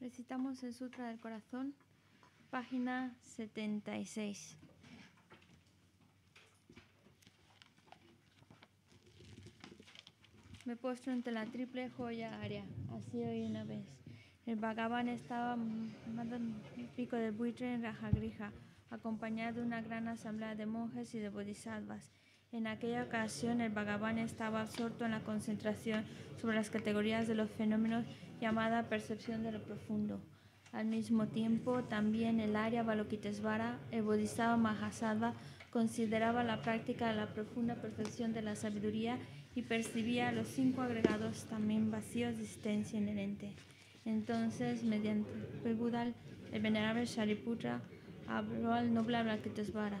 Recitamos el Sutra del Corazón, página 76. Me puesto ante la triple joya área, así hoy una vez. El vagabán estaba el pico del buitre en Rajagrija, acompañado de una gran asamblea de monjes y de bodhisattvas. En aquella ocasión, el vagabán estaba absorto en la concentración sobre las categorías de los fenómenos llamada percepción de lo profundo. Al mismo tiempo, también el área Balokitesvara, el Bodhisattva Mahasattva, consideraba la práctica de la profunda perfección de la sabiduría y percibía los cinco agregados también vacíos de existencia inherente. Entonces, mediante el el venerable Shariputra habló al noble Balokitesvara.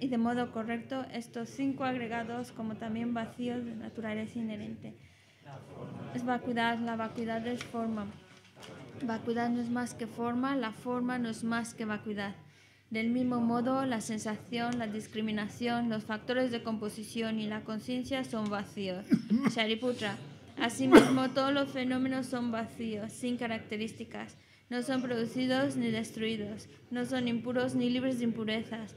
y de modo correcto estos cinco agregados como también vacíos de naturaleza inherente. Es vacuidad, la vacuidad es forma. Vacuidad no es más que forma, la forma no es más que vacuidad. Del mismo modo, la sensación, la discriminación, los factores de composición y la conciencia son vacíos. Shariputra, asimismo todos los fenómenos son vacíos, sin características. No son producidos ni destruidos, no son impuros ni libres de impurezas,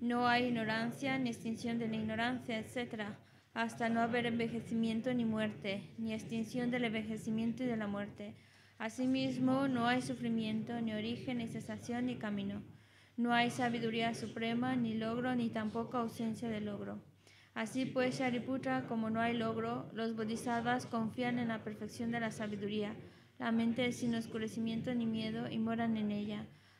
No hay ignorancia ni extinción de la ignorancia, etc., hasta no haber envejecimiento ni muerte, ni extinción del envejecimiento y de la muerte. Asimismo, no hay sufrimiento, ni origen, ni cesación, ni camino. No hay sabiduría suprema, ni logro, ni tampoco ausencia de logro. Así pues, Shariputra, como no hay logro, los bodhisattvas confían en la perfección de la sabiduría. La mente es sin oscurecimiento ni miedo y moran en ella.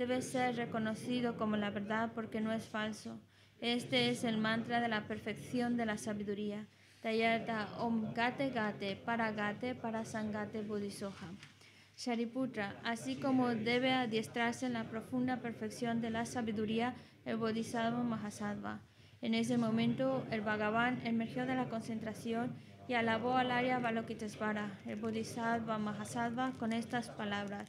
debe ser reconocido como la verdad porque no es falso. Este es el mantra de la perfección de la sabiduría. Tayarta Om Gate Gate para sangate Bodhisoha. Shariputra, así como debe adiestrarse en la profunda perfección de la sabiduría el Bodhisattva Mahasattva. En ese momento, el Bhagavan emergió de la concentración y alabó al área Balokitesvara, el Bodhisattva Mahasattva, con estas palabras.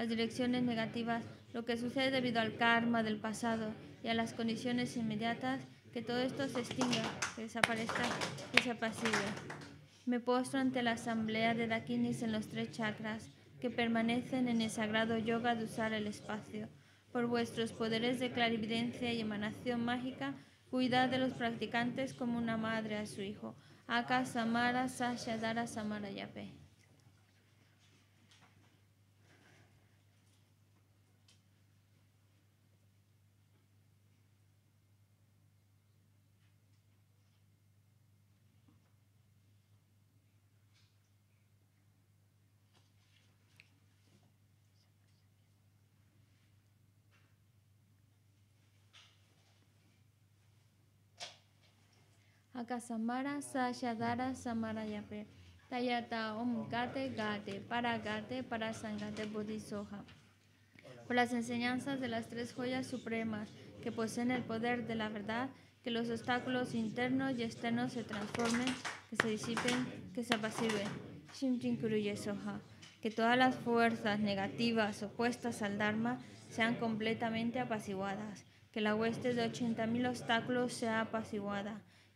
las direcciones negativas, lo que sucede debido al karma del pasado y a las condiciones inmediatas, que todo esto se extinga, que desaparezca, y se apacible. Me postro ante la asamblea de Dakinis en los tres chakras que permanecen en el sagrado yoga de usar el espacio. Por vuestros poderes de clarividencia y emanación mágica, cuidad de los practicantes como una madre a su hijo. Aka Samara Sasha Dara Samara Yape. akasamara sa samara yape tayata om gate gate para para sangate por las enseñanzas de las tres joyas supremas que poseen el poder de la verdad, que los obstáculos internos y externos se transformen, que se disipen, que se Kuruye Soha. Que todas las fuerzas negativas opuestas al Dharma sean completamente apaciguadas. Que la hueste de 80.000 obstáculos sea apaciguada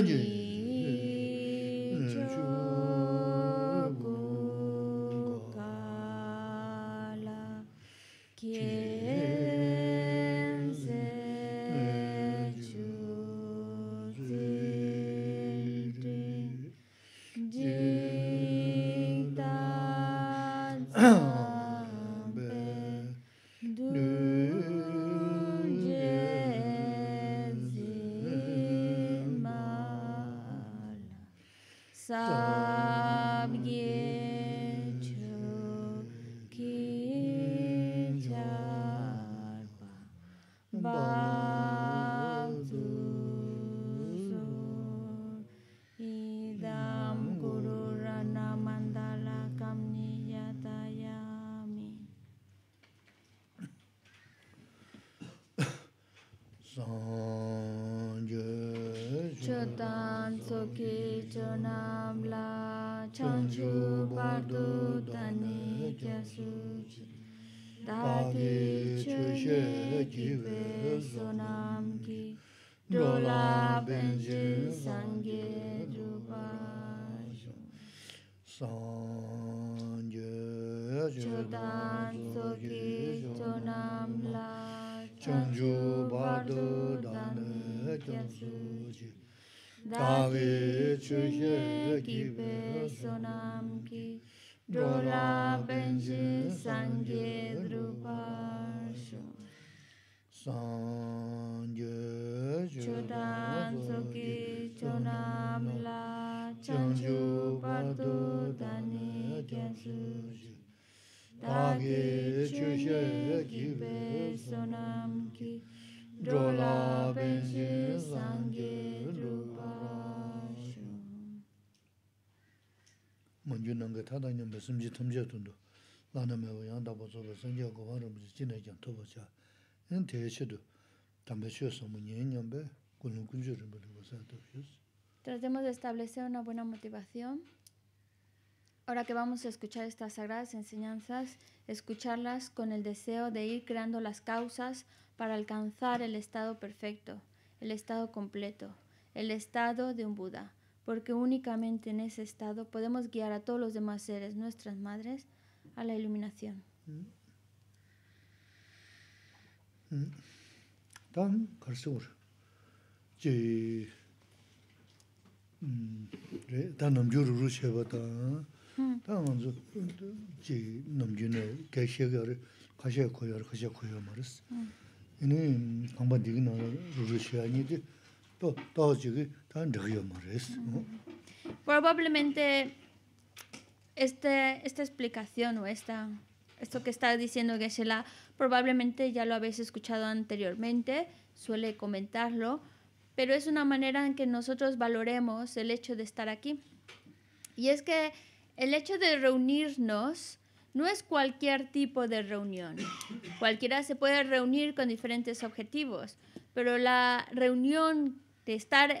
You. chonam la chanchu bardu dani kyasu dagi chuje jive sonam ki dola benji sangye rupajo sangye chodan soki chonam chanchu bardu dani kyasu jive David 주의 기배 소남기 돌아 벤지 상게 드루바쇼 상게 주단 속이 조남라 전주 바도 다니 견수지 다게 주의 기배 소남기 돌아 벤지 상게 드루바 Tratemos de establecer una buena motivación. Ahora que vamos a escuchar estas sagradas enseñanzas, escucharlas con el deseo de ir creando las causas para alcanzar el estado perfecto, el estado completo, el estado de un Buda porque únicamente en ese estado podemos guiar a todos los demás seres, nuestras madres, a la iluminación. Mm. Mm. Probablemente este, esta explicación o esta, esto que está diciendo se la probablemente ya lo habéis escuchado anteriormente, suele comentarlo, pero es una manera en que nosotros valoremos el hecho de estar aquí. Y es que el hecho de reunirnos no es cualquier tipo de reunión. Cualquiera se puede reunir con diferentes objetivos, pero la reunión de estar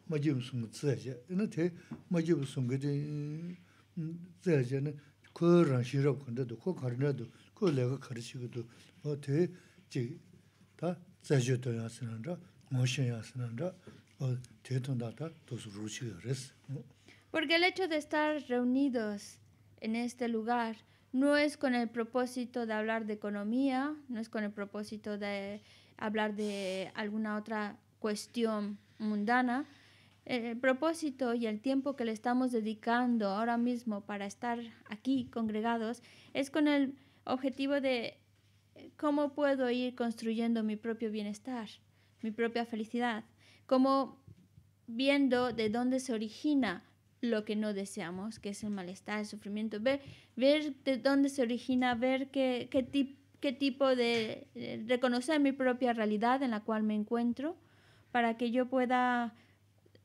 Porque el hecho de estar reunidos en este lugar no es con el propósito de hablar de economía, no es con el propósito de hablar de alguna otra cuestión mundana, el eh, propósito y el tiempo que le estamos dedicando ahora mismo para estar aquí congregados es con el objetivo de eh, cómo puedo ir construyendo mi propio bienestar, mi propia felicidad, como viendo de dónde se origina lo que no deseamos, que es el malestar, el sufrimiento, ver, ver de dónde se origina, ver qué, qué, tipo de, eh, reconocer mi propia realidad en la cual me encuentro, para que yo pueda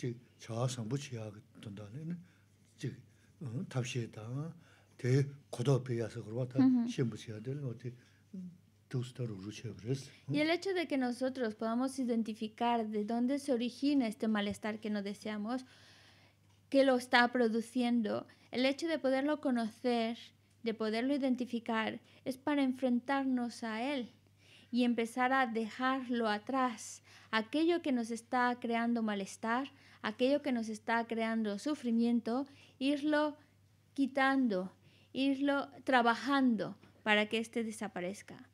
Y el hecho de que nosotros podamos identificar de dónde se origina este malestar que no deseamos, que lo está produciendo, el hecho de poderlo conocer, de poderlo identificar, es para enfrentarnos a él y empezar a dejarlo atrás. Aquello que nos está creando malestar, aquello que nos está creando sufrimiento, irlo quitando, irlo trabajando para que éste desaparezca.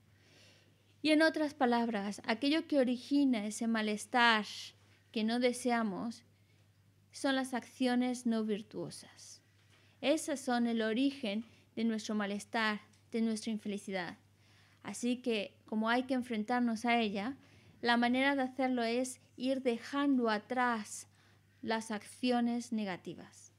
Y en otras palabras, aquello que origina ese malestar que no deseamos son las acciones no virtuosas. Esas son el origen de nuestro malestar, de nuestra infelicidad. Así que, como hay que enfrentarnos a ella, la manera de hacerlo es ir dejando atrás las acciones negativas.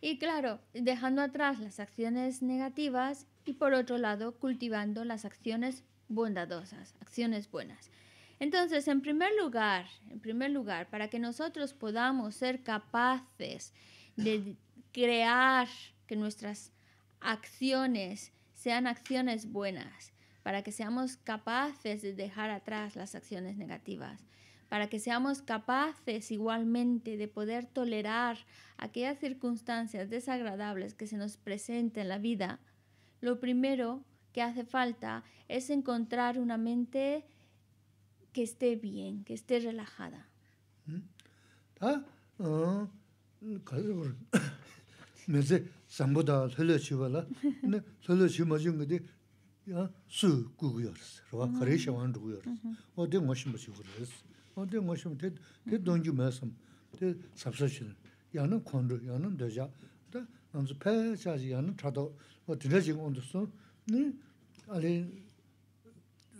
Y claro, dejando atrás las acciones negativas y por otro lado cultivando las acciones bondadosas, acciones buenas. Entonces, en primer lugar, en primer lugar, para que nosotros podamos ser capaces de crear que nuestras acciones sean acciones buenas, para que seamos capaces de dejar atrás las acciones negativas, para que seamos capaces igualmente de poder tolerar aquellas circunstancias desagradables que se nos presenten en la vida, lo primero que hace falta es encontrar una mente que esté bien, que esté relajada. ¿Mm? ¿Ah? ah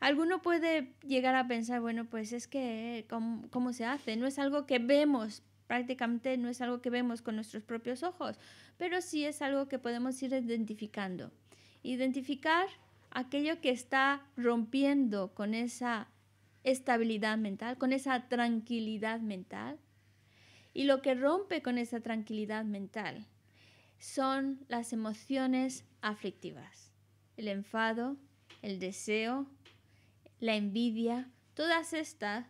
Alguno puede llegar a pensar, bueno, pues es que, ¿cómo, se hace? No es algo que vemos, prácticamente no es algo que vemos con nuestros propios ojos, pero sí es algo que podemos ir identificando. Identificar aquello que está rompiendo con esa estabilidad mental, con esa tranquilidad mental. Y lo que rompe con esa tranquilidad mental son las emociones aflictivas, el enfado, el deseo, la envidia, todas estas,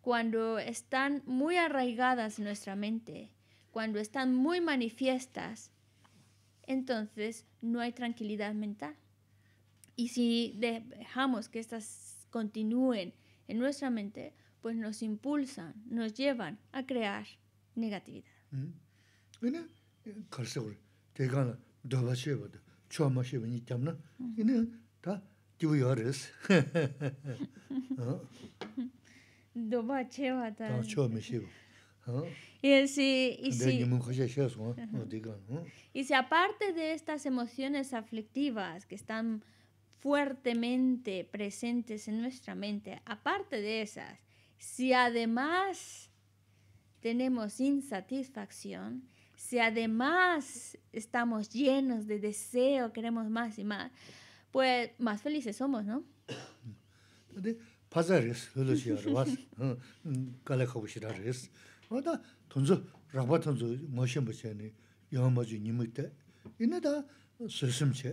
cuando están muy arraigadas en nuestra mente, cuando están muy manifiestas, entonces no hay tranquilidad mental. Y si dejamos que estas continúen en nuestra mente, pues nos impulsan, nos llevan a crear negatividad. Mm-hmm. Eh, y si, y si aparte de estas emociones aflictivas que están fuertemente presentes en nuestra mente, aparte de esas, si además tenemos insatisfacción, si además estamos llenos de deseo, queremos más y más, pues más felices somos, ¿no? Pazares, los yarvas, calejobusirares. Ahora, tonzo, rabatonzo, mochemocene, yamazo, ni mute. Y nada, sosimche.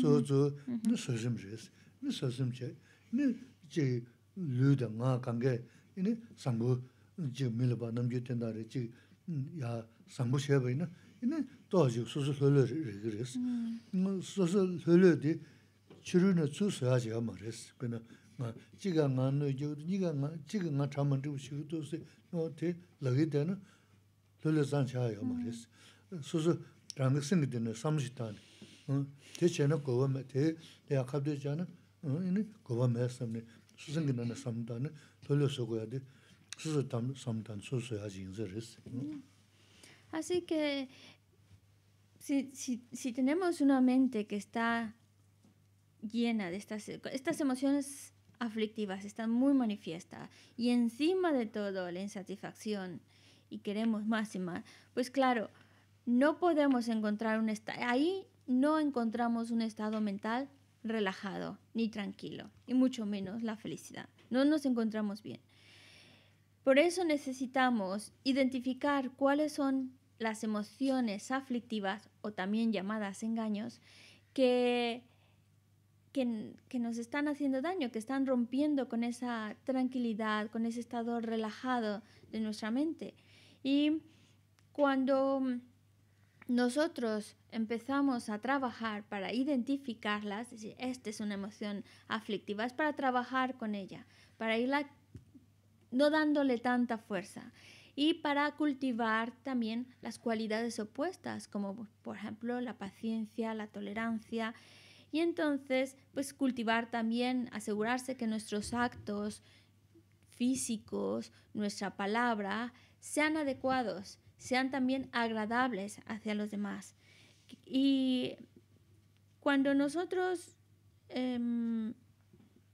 Zozo, no sosimches, no sosimche. Ni che, luda, ma, cange, ni sangu, che, milba, no mute, nare, che, ya, sangu, chevena. 이네 도지 수수 흘러 그랬어. 수수 흘러디 치료는 주스하지 말했어. 그러나 뭐 지가 만노 저도 네가 지가 나 참만 좀 쉬고도 너한테 러게 되는 차야 산차요 말했어. 수수 랑스는 되는 삼시탄. 어 대체는 거범에 대 내가 갑되잖아. 어 이네 거범에 삼네. 수승기는 삼단 돌려서 고야 돼. 수수 담 삼단 수수하지 인자 그랬어. Así que si, tenemos una mente que está llena de estas, estas emociones aflictivas, están muy manifiestas, y encima de todo la insatisfacción, y queremos más y más, pues claro, no podemos encontrar un estado, ahí no encontramos un estado mental relajado ni tranquilo, y mucho menos la felicidad. No nos encontramos bien. Por eso necesitamos identificar cuáles son las emociones aflictivas o también llamadas engaños que, que, nos están haciendo daño, que están rompiendo con esa tranquilidad, con ese estado relajado de nuestra mente. Y cuando nosotros empezamos a trabajar para identificarlas, es decir, esta es una emoción aflictiva, es para trabajar con ella, para irla no dándole tanta fuerza y para cultivar también las cualidades opuestas, como por ejemplo la paciencia, la tolerancia, y entonces pues cultivar también, asegurarse que nuestros actos físicos, nuestra palabra, sean adecuados, sean también agradables hacia los demás. Y cuando nosotros, em,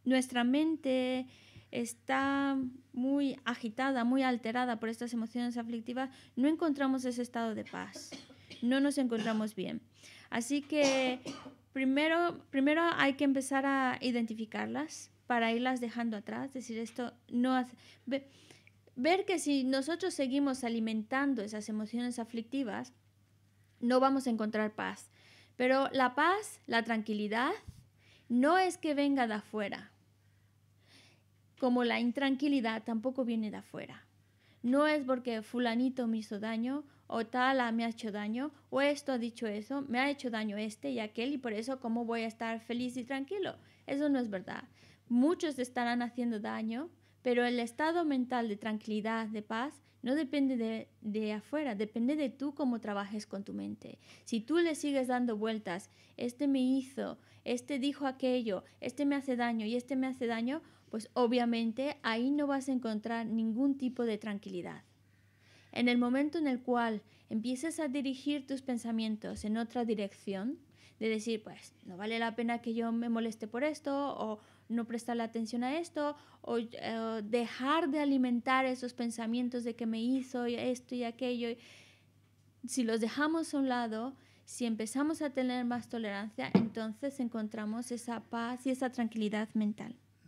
nuestra mente está muy agitada, muy alterada por estas emociones aflictivas, no encontramos ese estado de paz, no nos encontramos bien. Así que primero, primero hay que empezar a identificarlas para irlas dejando atrás, decir esto no hace... ver que si nosotros seguimos alimentando esas emociones aflictivas, no vamos a encontrar paz. Pero la paz, la tranquilidad, no es que venga de afuera, como la intranquilidad tampoco viene de afuera. No es porque fulanito me hizo daño o tal me ha hecho daño o esto ha dicho eso, me ha hecho daño este y aquel y por eso cómo voy a estar feliz y tranquilo. Eso no es verdad. Muchos estarán haciendo daño, pero el estado mental de tranquilidad, de paz, no depende de, de, afuera, depende de tú cómo trabajes con tu mente. Si tú le sigues dando vueltas, este me hizo, este dijo aquello, este me hace daño y este me hace daño, pues obviamente ahí no vas a encontrar ningún tipo de tranquilidad. En el momento en el cual empiezas a dirigir tus pensamientos en otra dirección, de decir, pues no vale la pena que yo me moleste por esto, o no prestarle atención a esto, o eh, dejar de alimentar esos pensamientos de que me hizo esto y aquello. Si los dejamos a un lado, si empezamos a tener más tolerancia, entonces encontramos esa paz y esa tranquilidad mental.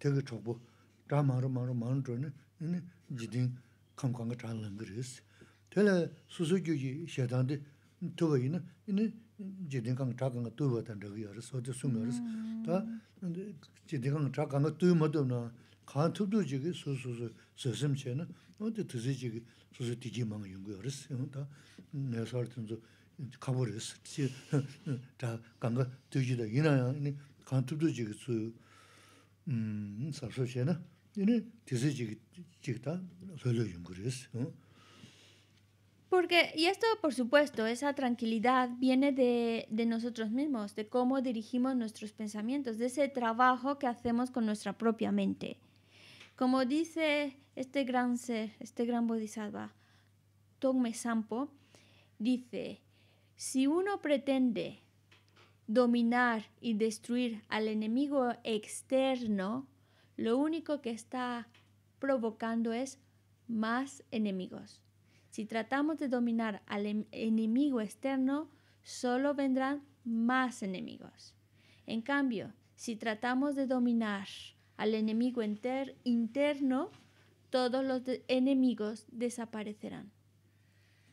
teke chokpo, tra maro maro maro tro ne, ne, jidin kam kanga tra langar es. Tela susu kyu ki shedan de tuwa yi na, ne, jidin kanga tra kanga tuwa tan tra kuya res, oda sunga res. jidin kanga tra kanga tuwa ma tuwa na, kaan che tiji tsi, Porque, y esto por supuesto, esa tranquilidad viene de, nosotros mismos, de cómo dirigimos nuestros pensamientos, de ese trabajo que hacemos con nuestra propia mente. Como dice este gran ser, este gran bodhisattva, Tongme Sampo, dice, si uno pretende dominar y destruir al enemigo externo, lo único que está provocando es más enemigos. Si tratamos de dominar al em-, enemigo externo, solo vendrán más enemigos. En cambio, si tratamos de dominar al enemigo interno, todos los enemigos desaparecerán.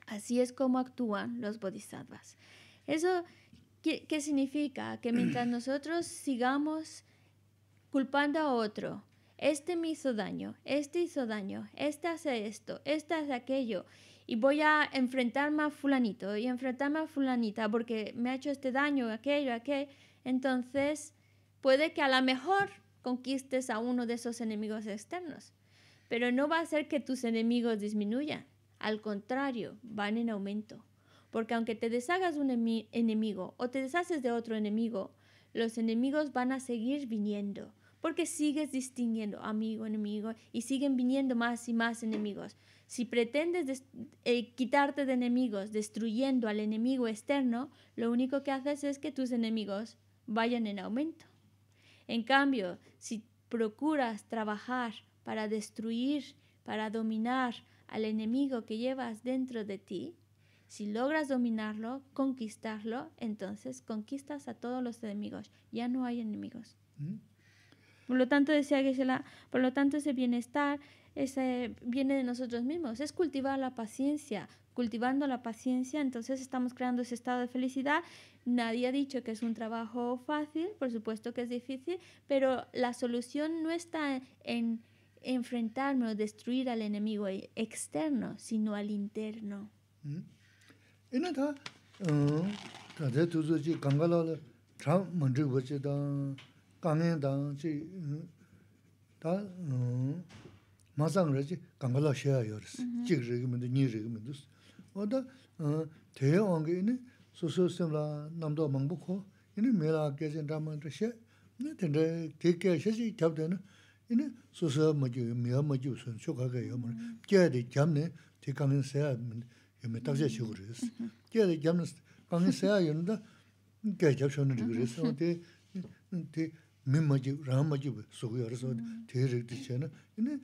Así es como actúan los bodhisattvas. Eso ¿Qué, significa? Que mientras nosotros sigamos culpando a otro, este me hizo daño, este hizo daño, este hace esto, este hace aquello, y voy a enfrentarme a fulanito y enfrentarme a fulanita porque me ha hecho este daño, aquello, aquello, entonces puede que a lo mejor conquistes a uno de esos enemigos externos, pero no va a ser que tus enemigos disminuyan, al contrario, van en aumento porque aunque te deshagas de un enemigo o te deshaces de otro enemigo, los enemigos van a seguir viniendo, porque sigues distinguiendo amigo, enemigo, y siguen viniendo más y más enemigos. Si pretendes eh, quitarte de enemigos destruyendo al enemigo externo, lo único que haces es que tus enemigos vayan en aumento. En cambio, si procuras trabajar para destruir, para dominar al enemigo que llevas dentro de ti, si logras dominarlo, conquistarlo, entonces conquistas a todos los enemigos. Ya no hay enemigos. Mm. Por lo tanto, decía Gisela, por lo tanto ese bienestar viene de nosotros mismos. Es cultivar la paciencia. Cultivando la paciencia, entonces estamos creando ese estado de felicidad. Nadie ha dicho que es un trabajo fácil, por supuesto que es difícil, pero la solución no está en enfrentarme o destruir al enemigo externo, sino al interno. Mm. ina ta ta te tuzu chi kanga la la chan mandri wachi dan kangen dan chi ta ma zang ra chi kanga la xeya yo resi mm-hmm. chik rigi mendo, nyi rigi mendo si oda te ya wangi ina su su sim la namdo mangbu ko ina me la kia zin ra mandri xe chi yume takzaya shio kuriyas. Kiya de gyamna kangin saya yunda gaya gyab shio nari kuriyas. Te min maji, rahan maji sugu yaris, te rikdi chayana. Yine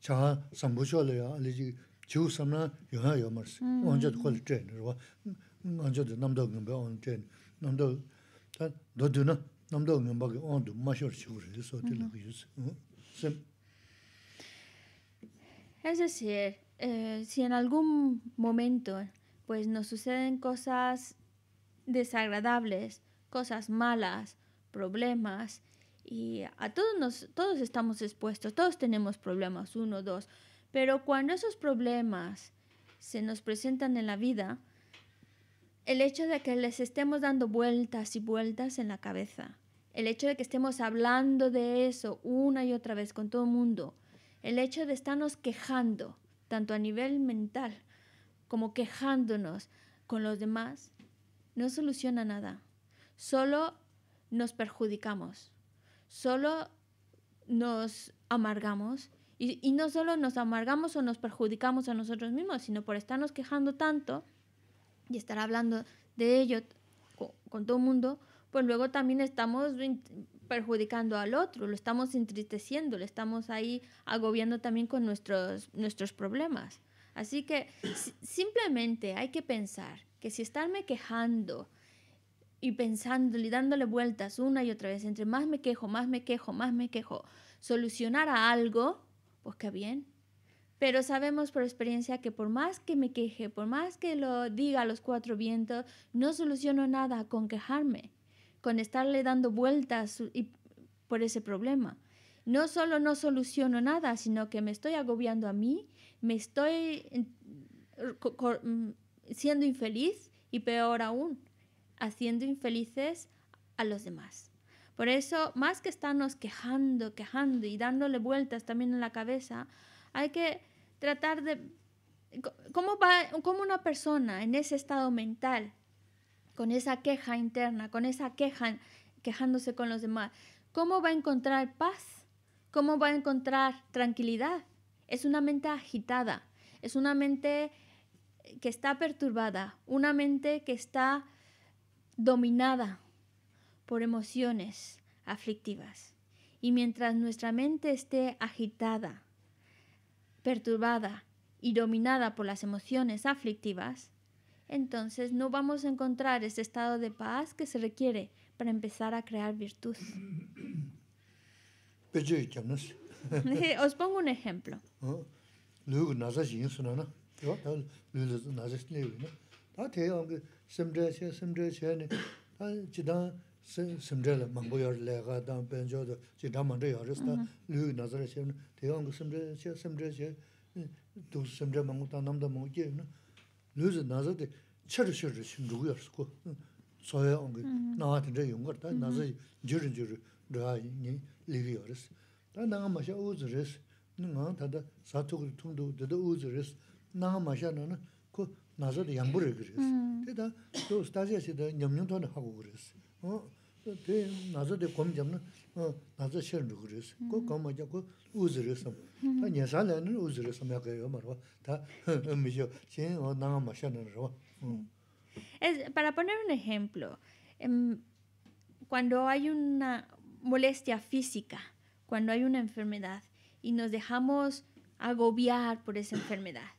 chaha sambo samna yunga yomaris. Anjad khali chayana rwa. Anjad namdaw on na mm-hmm. mm-hmm. Sem. Eh, si en algún momento pues nos suceden cosas desagradables, cosas malas, problemas, y a todos nos, todos estamos expuestos, todos tenemos problemas, uno, dos, pero cuando esos problemas se nos presentan en la vida, el hecho de que les estemos dando vueltas y vueltas en la cabeza, el hecho de que estemos hablando de eso una y otra vez con todo el mundo, el hecho de estarnos quejando, tanto a nivel mental como quejándonos con los demás, no soluciona nada. Solo nos perjudicamos, solo nos amargamos y, no solo nos amargamos o nos perjudicamos a nosotros mismos, sino por estarnos quejando tanto y estar hablando de ello con, con todo el mundo, pues luego también estamos perjudicando al otro, lo estamos entristeciendo, lo estamos ahí agobiando también con nuestros, nuestros problemas. Así que simplemente hay que pensar que si estarme quejando y pensando y dándole vueltas una y otra vez, entre más me quejo, más me quejo, más me quejo, solucionar a algo, pues qué bien. Pero sabemos por experiencia que por más que me queje, por más que lo diga a los cuatro vientos, no soluciono nada con quejarme con estarle dando vueltas y por ese problema. No solo no soluciono nada, sino que me estoy agobiando a mí, me estoy mm, siendo infeliz y peor aún, haciendo infelices a los demás. Por eso, más que estarnos quejando, quejando y dándole vueltas también en la cabeza, hay que tratar de... ¿Cómo, va, cómo una persona en ese estado mental con esa queja interna, con esa queja, quejándose con los demás, ¿cómo va a encontrar paz? ¿Cómo va a encontrar tranquilidad? Es una mente agitada, es una mente que está perturbada, una mente que está dominada por emociones aflictivas. Y mientras nuestra mente esté agitada, perturbada y dominada por las emociones aflictivas, entonces no vamos a encontrar ese estado de paz que se requiere para empezar a crear virtud. Eh, os pongo un ejemplo. Oh, nūzi nāza dī chāru chāru shīm rūgyār sī kū, sōyā āngi mm-hmm. nāgā tindrā yungar, tā mm-hmm. nāza jiru jiru rā yīngi līgī yā rīs. Tā nāgā māshā ūzi rīs, nī ngā tā dā sā tūgu dī tūngdū dī dā ūzi Para poner un ejemplo, em, cuando hay una molestia física, cuando hay una enfermedad y nos dejamos agobiar por esa enfermedad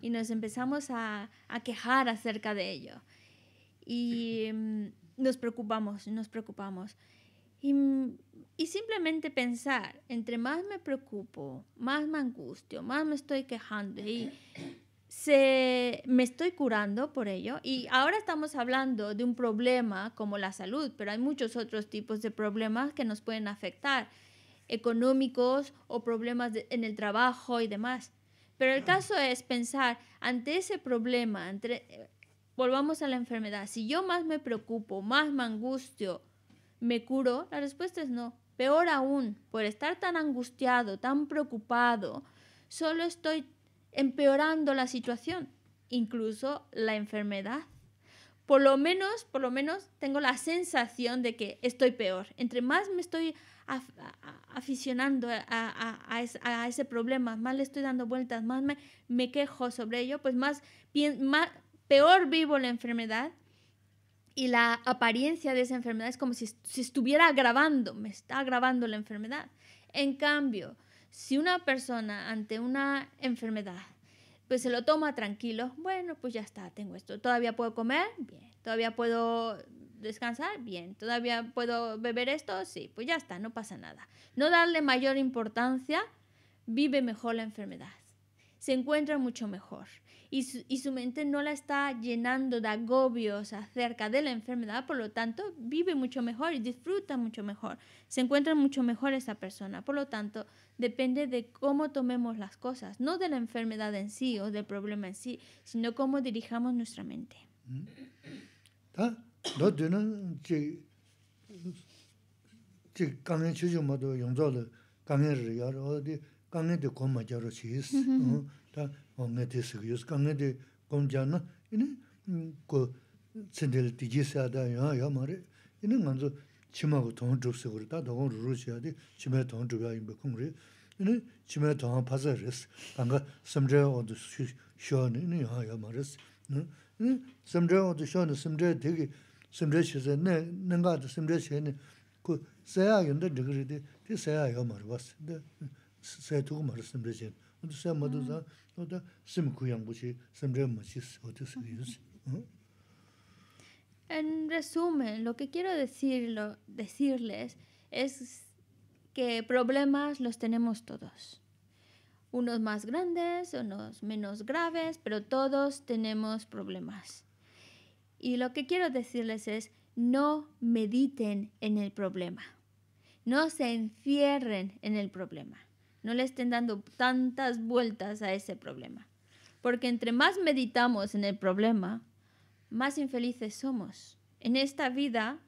y nos empezamos a, a quejar acerca de ello y em, nos preocupamos, nos preocupamos. Y, simplemente pensar, entre más me preocupo, más me angustio, más me estoy quejando y se, me estoy curando por ello. Y ahora estamos hablando de un problema como la salud, pero hay muchos otros tipos de problemas que nos pueden afectar, económicos o problemas en el trabajo y demás. Pero el caso es pensar ante ese problema, entre, Volvamos a la enfermedad. Si yo más me preocupo, más me angustio, ¿me curo? La respuesta es no. Peor aún, por estar tan angustiado, tan preocupado, solo estoy empeorando la situación, incluso la enfermedad. Por lo menos, por lo menos tengo la sensación de que estoy peor. Entre más me estoy aficionando a, ese problema, más le estoy dando vueltas, más me, quejo sobre ello, pues más, más, peor vivo la enfermedad y la apariencia de esa enfermedad es como si, si estuviera agravando, me está agravando la enfermedad. En cambio, si una persona ante una enfermedad pues se lo toma tranquilo, bueno, pues ya está, tengo esto, todavía puedo comer, bien, todavía puedo descansar, bien, todavía puedo beber esto, sí, pues ya está, no pasa nada. No darle mayor importancia, vive mejor la enfermedad se encuentra mucho mejor y su, mente no la está llenando de agobios acerca de la enfermedad, por lo tanto vive mucho mejor y disfruta mucho mejor, se encuentra mucho mejor esa persona, por lo tanto depende de cómo tomemos las cosas, no de la enfermedad en sí o del problema en sí, sino cómo dirijamos nuestra mente. Mm. kāngi dī kōma jāru sīs, tā ngā dī sīg yus, kāngi dī kōma jāna, inī kō tsindil dī jī sādā yā yā ma rī, inī ngā dzō chimā kō tōng dhūb sīg rī, tā tō kō rū rū sīyā dī chimā tōng dhūb yā yīmbi kōng rī, inī chimā tōng pāsā rī sī, kāngā samdhā yā ngā En resumen, lo que quiero decirles es que problemas los tenemos todos. Unos más grandes, unos menos graves, pero todos tenemos problemas. Y lo que quiero decirles es, no mediten en el problema. No se encierren en el problema no le estén dando tantas vueltas a ese problema. Porque entre más meditamos en el problema, más infelices somos. En esta vida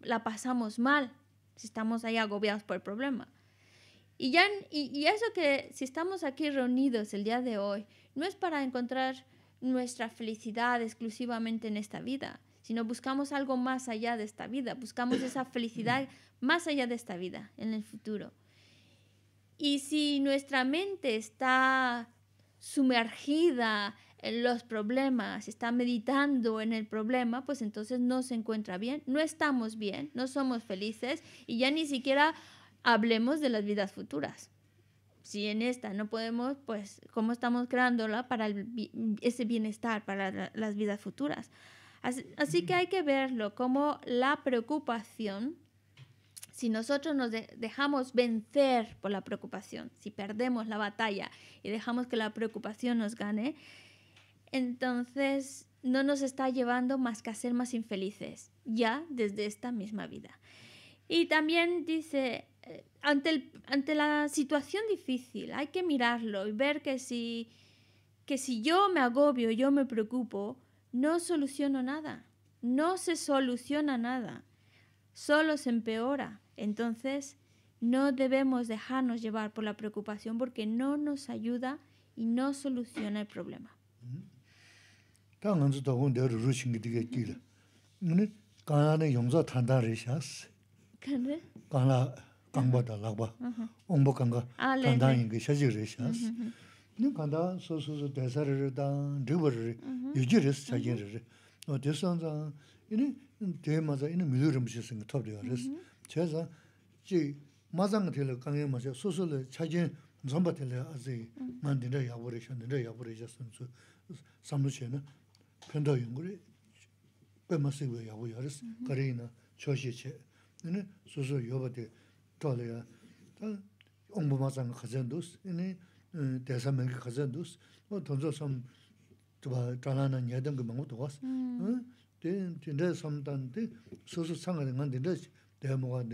la pasamos mal si estamos ahí agobiados por el problema. Y, ya, y eso que si estamos aquí reunidos el día de hoy, no es para encontrar nuestra felicidad exclusivamente en esta vida, sino buscamos algo más allá de esta vida, buscamos esa felicidad más allá de esta vida, en el futuro. Y si nuestra mente está sumergida en los problemas, está meditando en el problema, pues entonces no se encuentra bien, no estamos bien, no somos felices y ya ni siquiera hablemos de las vidas futuras. Si en esta no podemos, pues cómo estamos creándola para ese bienestar, para las vidas futuras. así que hay que verlo como la preocupación si nosotros nos dejamos vencer por la preocupación, si perdemos la batalla y dejamos que la preocupación nos gane, entonces no nos está llevando más que a ser más infelices, ya desde esta misma vida. Y también dice, eh, ante, ante la situación difícil hay que mirarlo y ver que si, que si yo me agobio, yo me preocupo, no soluciono nada, no se soluciona nada, solo se empeora. Entonces, no debemos dejarnos llevar por la preocupación porque no nos ayuda y no soluciona el problema. Chay zang, chi ma zang te le kanyang ma zang, su su le chay jeng zang pa te le a zi man dindar yabu ray, shan dindar yabu ray, zang su samzu chay na pen dha yungu ray pe masigwe yabu yaris, na ya. ma todos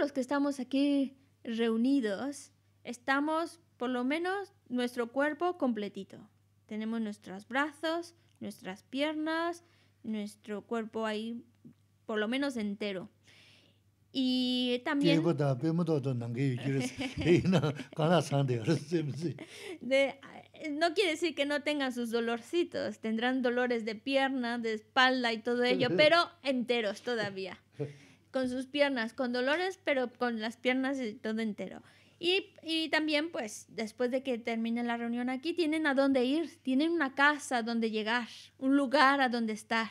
los que estamos aquí reunidos estamos por lo menos nuestro cuerpo completito. Tenemos nuestros brazos, nuestras piernas, nuestro cuerpo ahí por lo menos entero. Y también... de, Eh, no quiere decir que no tengan sus dolorcitos, tendrán dolores de pierna, de espalda y todo ello, pero enteros todavía, con sus piernas, con dolores, pero con las piernas y todo entero. Y, y, también, pues, después de que termine la reunión aquí, tienen a dónde ir, tienen una casa a donde llegar, un lugar a donde estar.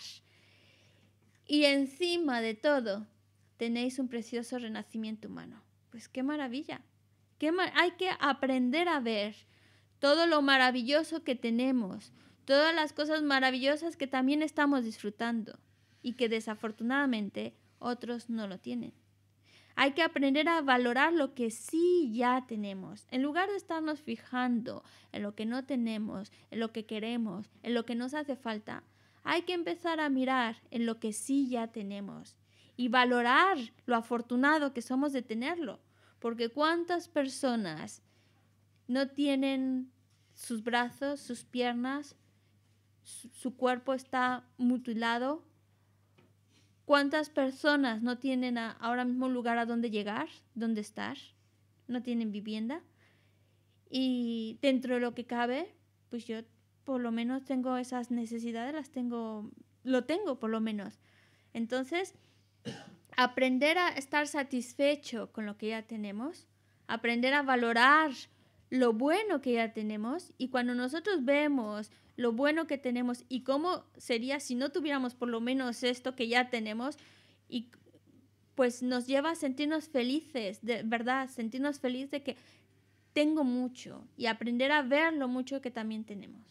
Y encima de todo, tenéis un precioso renacimiento humano. Pues qué maravilla. Qué hay que aprender a ver todo lo maravilloso que tenemos, todas las cosas maravillosas que también estamos disfrutando y que desafortunadamente otros no lo tienen. Hay que aprender a valorar lo que sí ya tenemos, en lugar de estarnos fijando en lo que no tenemos, en lo que queremos, en lo que nos hace falta. Hay que empezar a mirar en lo que sí ya tenemos y valorar lo afortunado que somos de tenerlo, porque cuántas personas no tienen sus brazos, sus piernas, su, cuerpo está mutilado. ¿Cuántas personas no tienen ahora mismo un lugar a dónde llegar, dónde estar? No tienen vivienda. Y dentro de lo que cabe, pues yo por lo menos tengo esas necesidades, las tengo, lo tengo por lo menos. Entonces, aprender a estar satisfecho con lo que ya tenemos, aprender a valorar lo bueno que ya tenemos y cuando nosotros vemos lo bueno que tenemos y cómo sería si no tuviéramos por lo menos esto que ya tenemos y pues nos lleva a sentirnos felices, de verdad, sentirnos felices de que tengo mucho y aprender a ver lo mucho que también tenemos.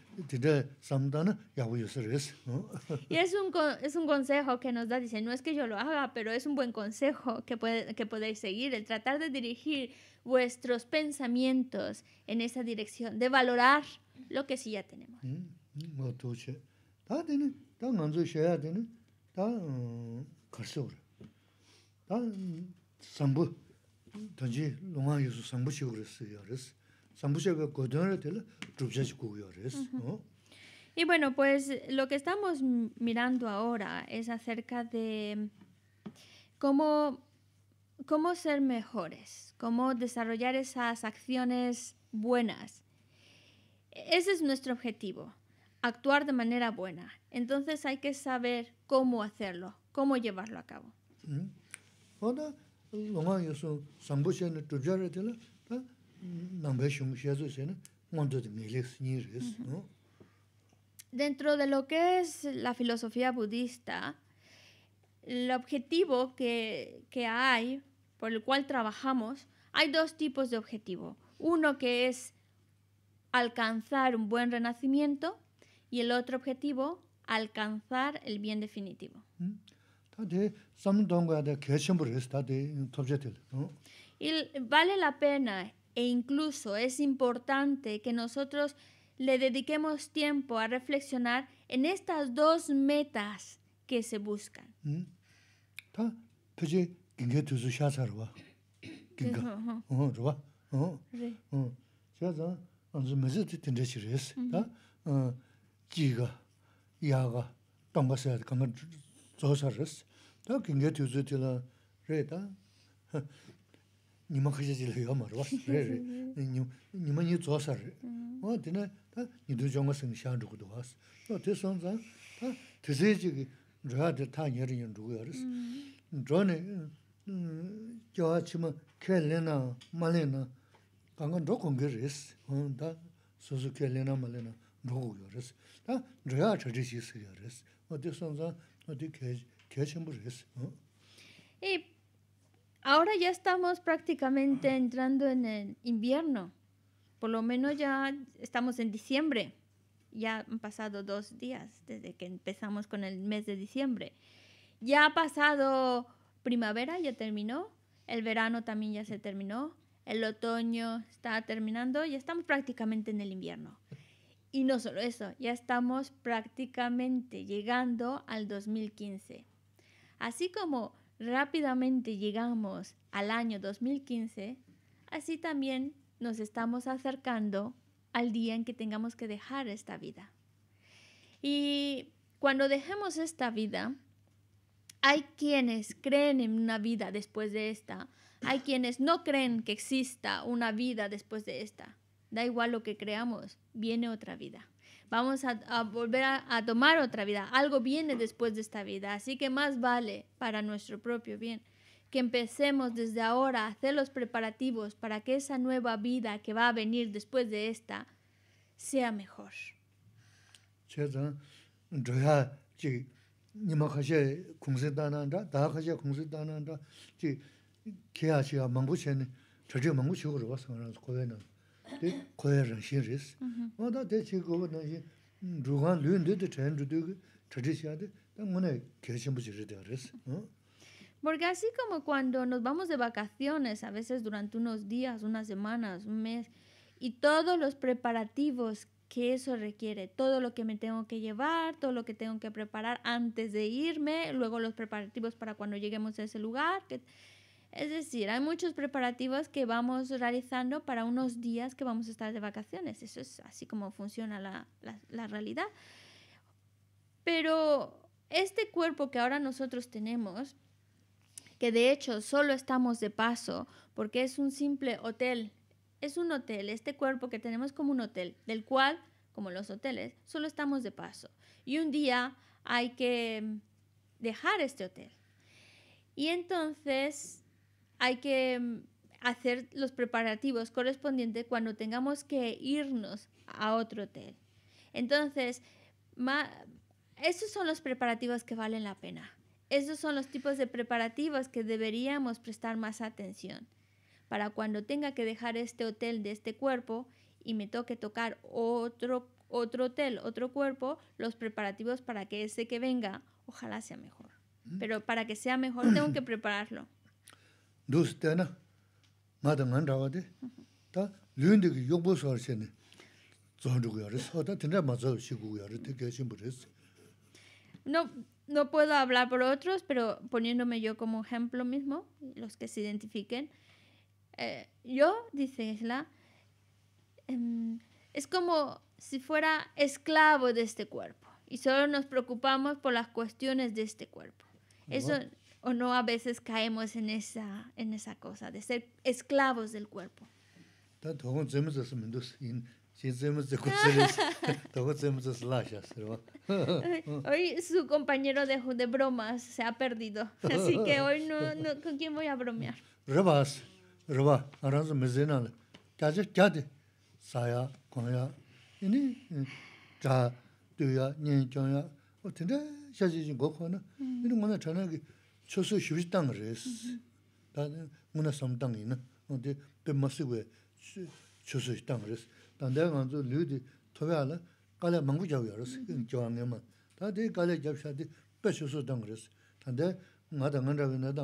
Y es un, es un consejo que nos da, dice, no es que yo lo haga, pero es un buen consejo que, puede, que podéis seguir, el tratar de dirigir vuestros pensamientos en esa dirección, de valorar lo que sí ya tenemos. Y bueno, pues lo que estamos mirando ahora es acerca de cómo, cómo ser mejores, cómo desarrollar esas acciones buenas. Ese es nuestro objetivo, actuar de manera buena. Entonces hay que saber cómo hacerlo, cómo llevarlo a cabo. Mm. Dentro de lo que es la filosofía budista, el objetivo que, que hay, por el cual trabajamos, hay dos tipos de objetivo. Uno que es alcanzar un buen renacimiento y el otro objetivo, alcanzar el bien definitivo. Mm. Y vale la pena e incluso es importante que nosotros le dediquemos tiempo a reflexionar en estas dos metas que se buscan. nima kasha zilo yo marwa, nima nyi zosa ri. O dina, ta nidu zhonga singa xa nukudu was. O te ta tisi zhigi rhaa ta nyeri yin nukudu waris. Zhoni, jawa chima ke lena, ma lena, kanga nukungi riz. Ta susu lena, ma lena, Ta O o di riz. Ahora ya estamos prácticamente entrando en el invierno. Por lo menos ya estamos en diciembre. Ya han pasado dos días desde que empezamos con el mes de diciembre. Ya ha pasado primavera, ya terminó. El verano también ya se terminó. El otoño está terminando. y estamos prácticamente en el invierno. Y no solo eso, ya estamos prácticamente llegando al 2015. Así como rápidamente llegamos al año 2015, así también nos estamos acercando al día en que tengamos que dejar esta vida. Y cuando dejemos esta vida, hay quienes creen en una vida después de esta, hay quienes no creen que exista una vida después de esta. Da igual lo que creamos, viene otra vida. Vamos a, volver a, a tomar otra vida. Algo viene después de esta vida. Así que más vale para nuestro propio bien que empecemos desde ahora a hacer los preparativos para que esa nueva vida que va a venir después de esta sea mejor. ¿no? Mm-hmm. Mm, mm. Porque así como cuando nos vamos de vacaciones, a veces durante unos días, unas semanas, un mes, y todos los preparativos que eso requiere, todo lo que me tengo que llevar, todo lo que tengo que preparar antes de irme, luego los preparativos para cuando lleguemos a ese lugar, que es decir, hay muchos preparativos que vamos realizando para unos días que vamos a estar de vacaciones. Eso es así como funciona la, realidad. Pero este cuerpo que ahora nosotros tenemos, que de hecho solo estamos de paso, porque es un simple hotel, es un hotel, este cuerpo que tenemos como un hotel, del cual, como los hoteles, solo estamos de paso. Y un día hay que dejar este hotel. Y entonces hay que mm, hacer los preparativos correspondientes cuando tengamos que irnos a otro hotel. Entonces, esos son los preparativos que valen la pena. Esos son los tipos de preparativos que deberíamos prestar más atención para cuando tenga que dejar este hotel de este cuerpo y me toque tocar otro, otro hotel, otro cuerpo, los preparativos para que ese que venga, ojalá sea mejor. Mm. Pero para que sea mejor tengo que prepararlo no no puedo hablar por otros pero poniéndome yo como ejemplo mismo los que se identifiquen eh, yo dice Isla em, es como si fuera esclavo de este cuerpo y solo nos preocupamos por las cuestiones de este cuerpo. Eso, o no a veces caemos en esa, en esa cosa de ser esclavos del cuerpo. hoy su compañero de, bromas se ha perdido, así que hoy no, ¿con quién voy a bromear? saya, chosu shivji tang res, tani nguna samdangi na, nanti pe masi we chosu shivji tang res. Tanda ya nganzu liu di tobya la kalya mangu jawi ya res, jawa nga ma. Tadi kalya jawi shadi pe chosu tang res. Tanda nga ta nganra we na ta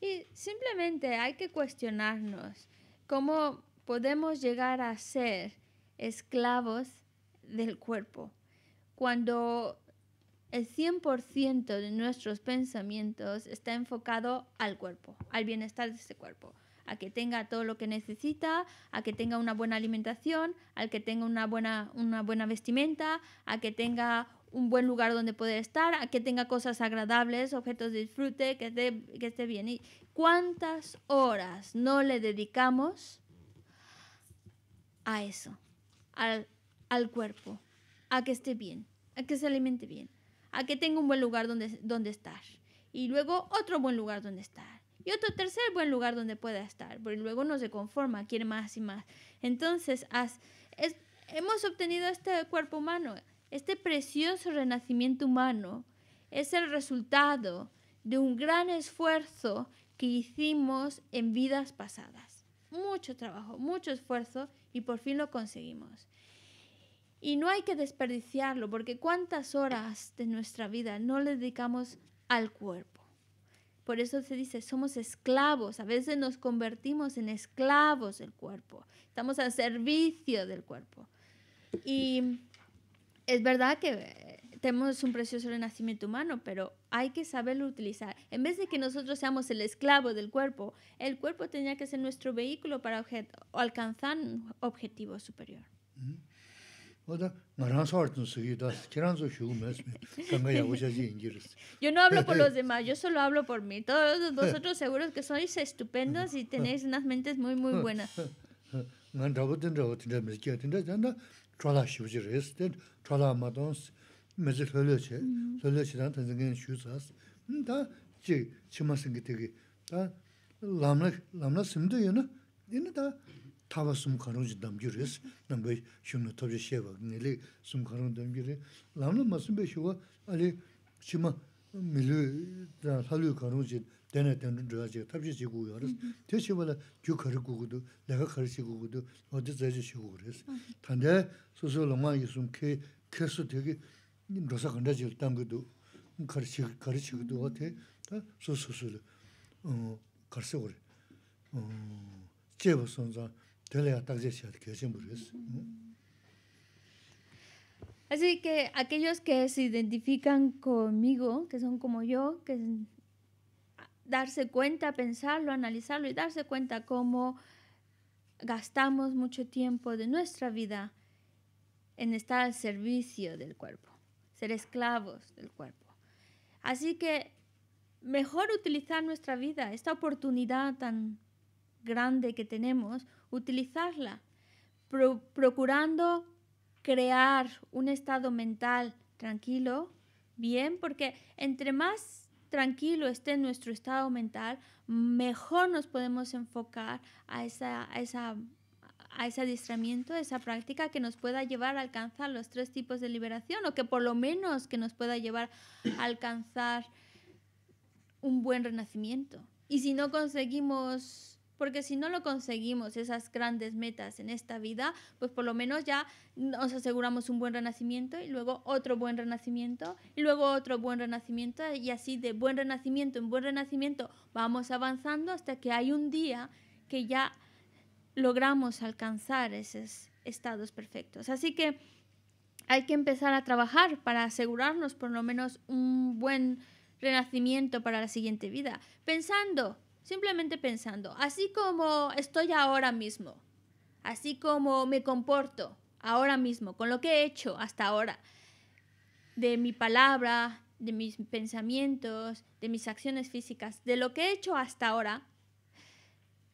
Y simplemente hay que cuestionarnos cómo podemos llegar a ser esclavos del cuerpo cuando el 100% de nuestros pensamientos está enfocado al cuerpo, al bienestar de ese cuerpo a que tenga todo lo que necesita, a que tenga una buena alimentación, al que tenga una buena, una buena vestimenta, a que tenga un buen lugar donde poder estar, a que tenga cosas agradables, objetos de disfrute, que esté, bien. ¿Y cuántas horas no le dedicamos a eso, al, cuerpo, a que esté bien, a que se alimente bien, a que tenga un buen lugar donde, donde estar? Y luego otro buen lugar donde estar y otro tercer buen lugar donde pueda estar, porque luego no se conforma, quiere más y más. Entonces, hemos obtenido este cuerpo humano, este precioso renacimiento humano, es el resultado de un gran esfuerzo que hicimos en vidas pasadas. Mucho trabajo, mucho esfuerzo y por fin lo conseguimos. Y no hay que desperdiciarlo porque cuántas horas de nuestra vida no le dedicamos al cuerpo por eso se dice, somos esclavos. A veces nos convertimos en esclavos del cuerpo. Estamos al servicio del cuerpo. Y es verdad que tenemos un precioso renacimiento humano, pero hay que saberlo utilizar. En vez de que nosotros seamos el esclavo del cuerpo, el cuerpo tenía que ser nuestro vehículo para alcanzar un objetivo superior. Yo no hablo por los demás, yo solo hablo por mí. Todos vosotros seguros que sois estupendos y tenéis unas mentes muy, muy buenas. 타바숨 카노지 담규르스 남베 쮸므 토제셰고 닐리 숨카노 담규르 라므 마숨 베쇼가 알리 치마 밀루 다 살루 카노지 데네 데누 드라지 탑지지고 요르 테시벌 규카르 고구도 내가 카르시 고구도 어디 자지 쇼고르스 탄데 소소 로마 이숨 케 케스 되게 님 로사 간다지 일단 그도 카르시 카르시 고도 어테 다 소소소르 어 카르시 오르 어 제버선자 Así que aquellos que se identifican conmigo, que son como yo, que darse cuenta, pensarlo, analizarlo y darse cuenta cómo gastamos mucho tiempo de nuestra vida en estar al servicio del cuerpo, ser esclavos del cuerpo. Así que mejor utilizar nuestra vida, esta oportunidad tan grande que tenemos, utilizarla, procurando crear un estado mental tranquilo, bien, porque entre más tranquilo esté nuestro estado mental, mejor nos podemos enfocar a esa, esa a ese adiestramiento, esa práctica que nos pueda llevar a alcanzar los tres tipos de liberación o que por lo menos que nos pueda llevar a alcanzar un buen renacimiento. Y si no conseguimos porque si no lo conseguimos, esas grandes metas en esta vida, pues por lo menos ya nos aseguramos un buen renacimiento y luego otro buen renacimiento y luego otro buen renacimiento y así de buen renacimiento en buen renacimiento vamos avanzando hasta que hay un día que ya logramos alcanzar esos estados perfectos. Así que hay que empezar a trabajar para asegurarnos por lo menos un buen renacimiento para la siguiente vida, pensando Simplemente pensando, así como estoy ahora mismo, así como me comporto ahora mismo, con lo que he hecho hasta ahora, de mi palabra, de mis pensamientos, de mis acciones físicas, de lo que he hecho hasta ahora,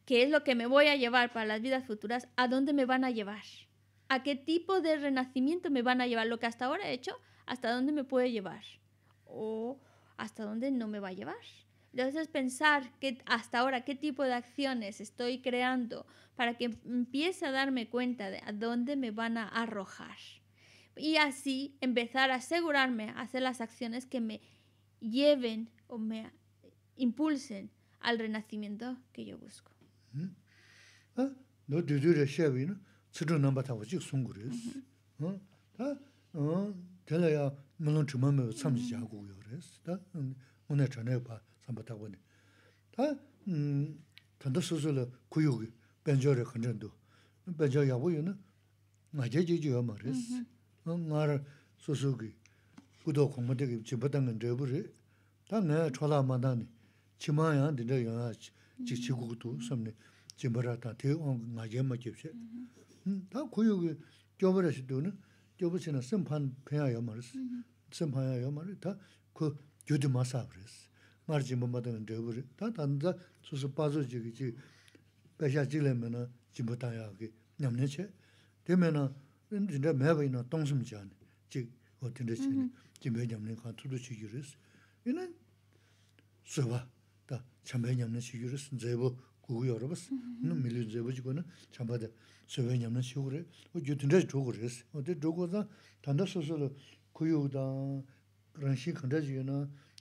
que es lo que me voy a llevar para las vidas futuras, ¿a dónde me van a llevar? ¿A qué tipo de renacimiento me van a llevar lo que hasta ahora he hecho? ¿Hasta dónde me puede llevar? ¿O hasta dónde no me va a llevar? Entonces pensar que hasta ahora qué tipo de acciones estoy creando para que em, empiece a darme cuenta de a dónde me van a arrojar. Y así empezar a asegurarme, a hacer las acciones que me lleven o me impulsen al renacimiento que yo busco. Sampatakwani, 다 음, susu la ku yu gui banzhorya khanchandu, banzhorya yabu yu na nga jay jay jay yaw marayas. Nga rar susu gui, gudo kumatay gi jimbata ngan jay buray, taa naya chola ma dhani, jimaayaan di na jay jay 그랬어 marjī mūma tāngā dēvū rī, tā tānda tā sūsū pāzū jī kī jī bēshā jī lē mē nā jīmbū tāyā kī ñam nē chē, tē mē nā rindā mē bā yī nā tōng sūm chā nē, jī wā tīndā chē nē, jī mē ñam nē chī yī nā tā chī gu gu nā lī jī gu chī rī, wā chī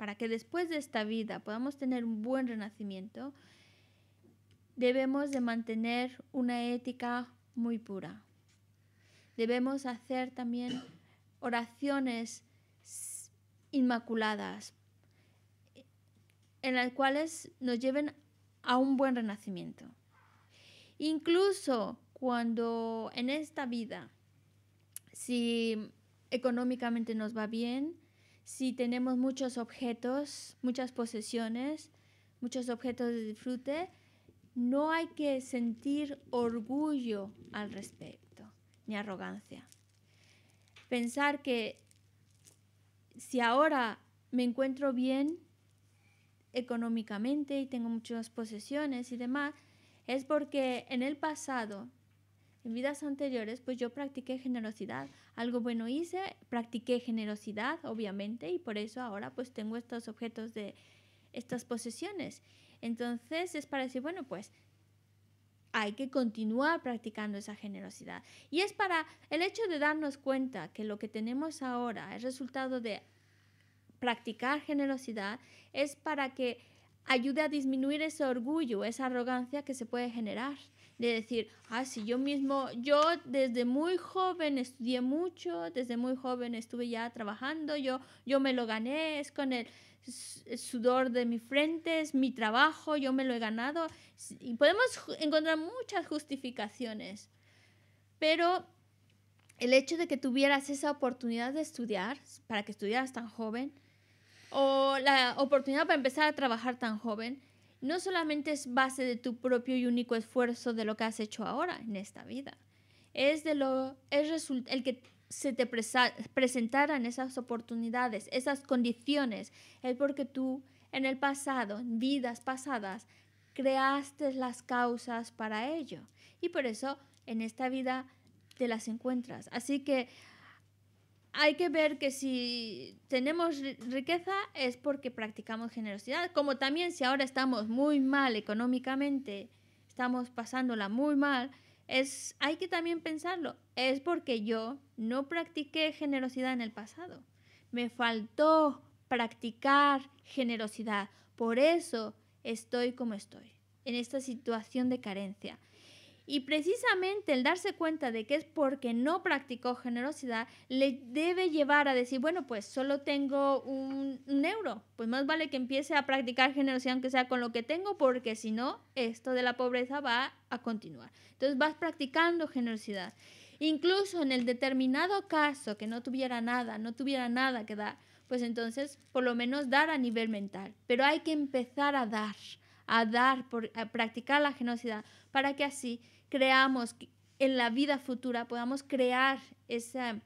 para que después de esta vida podamos tener un buen renacimiento, debemos de mantener una ética muy pura. Debemos hacer también oraciones inmaculadas en las cuales nos lleven a un buen renacimiento. Incluso cuando en esta vida, si económicamente nos va bien, si tenemos muchos objetos, muchas posesiones, muchos objetos de disfrute, no hay que sentir orgullo al respecto, ni arrogancia. Pensar que si ahora me encuentro bien económicamente y tengo muchas posesiones y demás, es porque en el pasado en vidas anteriores, pues yo practiqué generosidad. Algo bueno hice, practiqué generosidad, obviamente, y por eso ahora pues tengo estos objetos de estas posesiones. Entonces es para decir, bueno, pues hay que continuar practicando esa generosidad. Y es para el hecho de darnos cuenta que lo que tenemos ahora es resultado de practicar generosidad, es para que ayude a disminuir ese orgullo, esa arrogancia que se puede generar de decir, ah, si yo mismo, yo desde muy joven estudié mucho, desde muy joven estuve ya trabajando, yo, yo me lo gané, es con el, sudor de mi frente, es mi trabajo, yo me lo he ganado. Y podemos encontrar muchas justificaciones, pero el hecho de que tuvieras esa oportunidad de estudiar, para que estudiaras tan joven, o la oportunidad para empezar a trabajar tan joven, no solamente es base de tu propio y único esfuerzo de lo que has hecho ahora en esta vida, es de lo el que se te presentaran esas oportunidades, esas condiciones, es porque tú en el pasado, en vidas pasadas, creaste las causas para ello. Y por eso en esta vida te las encuentras. Así que hay que ver que si tenemos riqueza es porque practicamos generosidad, como también si ahora estamos muy mal económicamente, estamos pasándola muy mal, es hay que también pensarlo, es porque yo no practiqué generosidad en el pasado. Me faltó practicar generosidad, por eso estoy como estoy, en esta situación de carencia. Y precisamente el darse cuenta de que es porque no practicó generosidad le debe llevar a decir, bueno, pues solo tengo un, euro, pues más vale que empiece a practicar generosidad aunque sea con lo que tengo, porque si no, esto de la pobreza va a continuar. Entonces vas practicando generosidad. Incluso en el determinado caso que no tuviera nada, no tuviera nada que dar, pues entonces por lo menos dar a nivel mental. Pero hay que empezar a dar, a dar, por, a practicar la generosidad, para que así creamos en la vida futura, podamos crear ese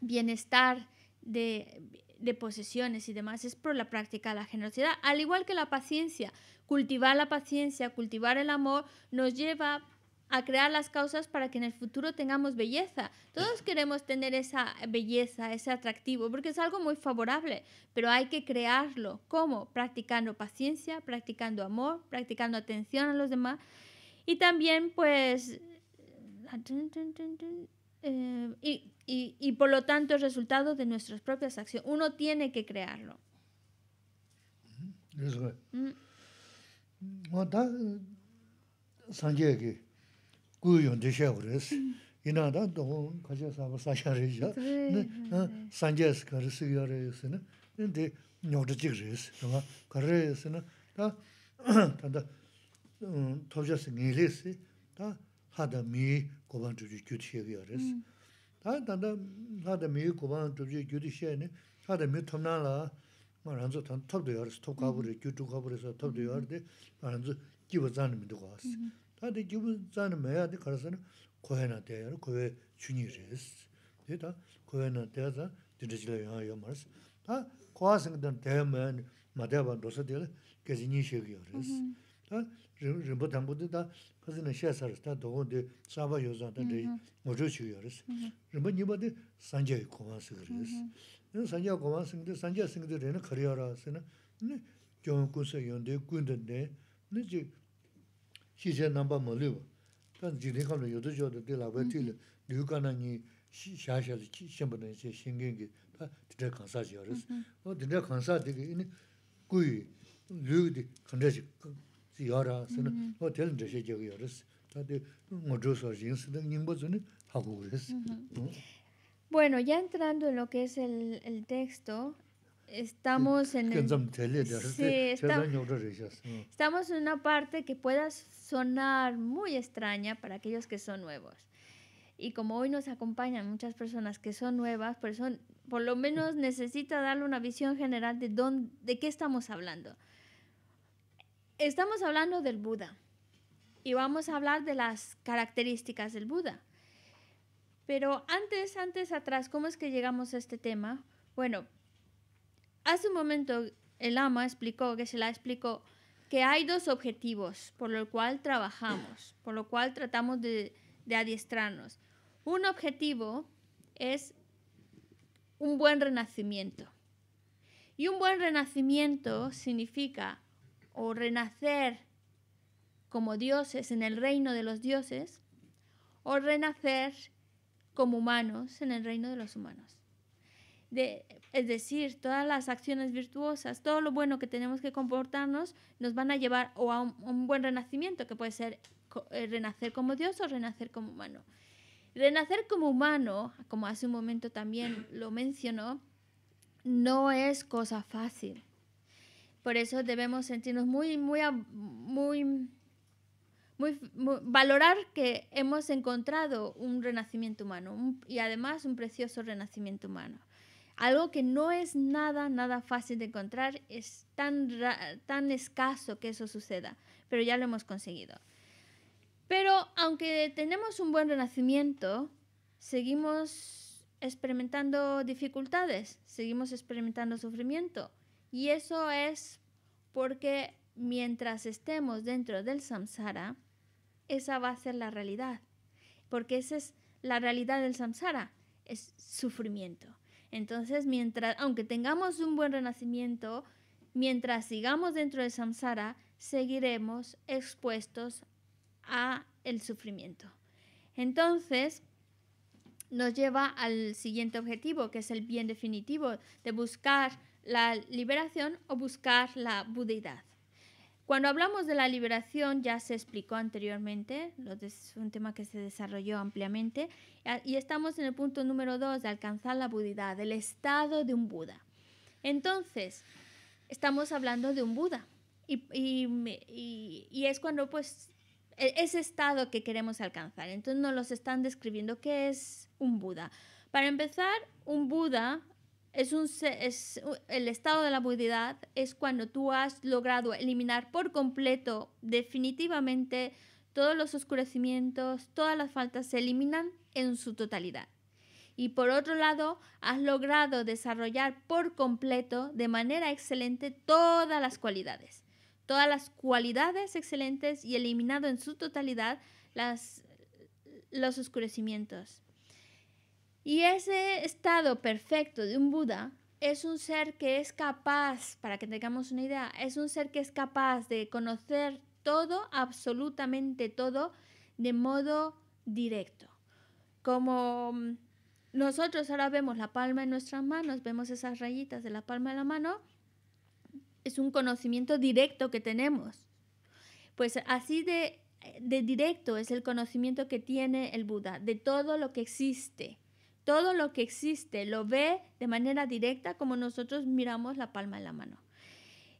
bienestar de, posesiones y demás, es por la práctica de la generosidad. Al igual que la paciencia, cultivar la paciencia, cultivar el amor, nos lleva a crear las causas para que en el futuro tengamos belleza. Todos queremos tener esa belleza, ese atractivo, porque es algo muy favorable, pero hay que crearlo. ¿Cómo? Practicando paciencia, practicando amor, practicando atención a los demás y también, pues, eh, eh, y, por lo tanto el resultado de nuestras propias acciones. Uno tiene que crearlo. tōbzhāsa ngēlē sī, tā hādā mī kōpān tōbzhī gyūtī xē kīyā rēs. Tā tāndā hādā mī kōpān tōbzhī gyūtī xē nē, hādā mī tōmnā lā, mā rānsu tān tōbdō yā rēs, tō kāpū rē, gyūtū kāpū rē sā tōbdō yā rē, mā rānsu zāni Tā zāni kōhē nā kōhē tā kōhē nā tī rinpo tangpo di ta kasi na xe sarisi ta togo di saba yo zang tan zayi mm-hmm. ngozho chu yo risi. Mm-hmm. Rinpo nipa di sanja yi kovan sikari risi. Mm-hmm. Rinpo sanja kovan singdi, sanja singdi rinna kariya rasi na kyo ngon kunsa yon di, kundan di, ni namba yodo ka na na ini di Bueno, ya entrando en lo que es el, el texto, estamos en el, sí, estamos en una parte que pueda sonar muy extraña para aquellos que son nuevos. Y como hoy nos acompañan muchas personas que son nuevas, por, eso, por lo menos necesita darle una visión general de, dónde, de qué estamos hablando estamos hablando del Buda y vamos a hablar de las características del Buda. Pero antes, antes atrás, ¿cómo es que llegamos a este tema? Bueno, hace un momento el ama explicó, que se la explicó, que hay dos objetivos por lo cual trabajamos, por lo cual tratamos de, de adiestrarnos. Un objetivo es un buen renacimiento. Y un buen renacimiento significa o renacer como dioses en el reino de los dioses o renacer como humanos en el reino de los humanos. es decir, todas las acciones virtuosas, todo lo bueno que tenemos que comportarnos nos van a llevar o a un, buen renacimiento, que puede ser eh, renacer como Dios o renacer como humano. Renacer como humano, como hace un momento también lo mencionó, no es cosa fácil. Por eso debemos sentirnos muy, muy, muy, muy, valorar que hemos encontrado un renacimiento humano y además un precioso renacimiento humano. Algo que no es nada, nada fácil de encontrar, es tan, tan escaso que eso suceda, pero ya lo hemos conseguido. Pero aunque tenemos un buen renacimiento, seguimos experimentando dificultades, seguimos experimentando sufrimiento, y eso es porque mientras estemos dentro del samsara, esa va a ser la realidad. Porque esa es la realidad del samsara, es sufrimiento. Entonces, mientras, aunque tengamos un buen renacimiento, mientras sigamos dentro del samsara, seguiremos expuestos a el sufrimiento. Entonces, nos lleva al siguiente objetivo, que es el bien definitivo, de buscar la liberación o buscar la budeidad. Cuando hablamos de la liberación, ya se explicó anteriormente, es un tema que se desarrolló ampliamente, y estamos en el punto número dos de alcanzar la budidad, el estado de un Buda. Entonces, estamos hablando de un Buda, y es cuando pues e-, ese estado que queremos alcanzar. Entonces nos los están describiendo qué es un Buda. Para empezar, un Buda es, es el estado de la budidad es cuando tú has logrado eliminar por completo, definitivamente, todos los oscurecimientos, todas las faltas se eliminan en su totalidad. Y por otro lado, has logrado desarrollar por completo, de manera excelente, todas las cualidades todas las cualidades excelentes y eliminado en su totalidad los oscurecimientos. Y ese estado perfecto de un Buda es un ser que es capaz, para que tengamos una idea, es un ser que es capaz de conocer todo, absolutamente todo, de modo directo. Como mm, nosotros ahora vemos la palma en nuestras manos, vemos esas rayitas de la palma de la mano, es un conocimiento directo que tenemos. Pues así de, directo es el conocimiento que tiene el Buda, de todo lo que existe. Todo lo que existe lo ve de manera directa como nosotros miramos la palma de la mano.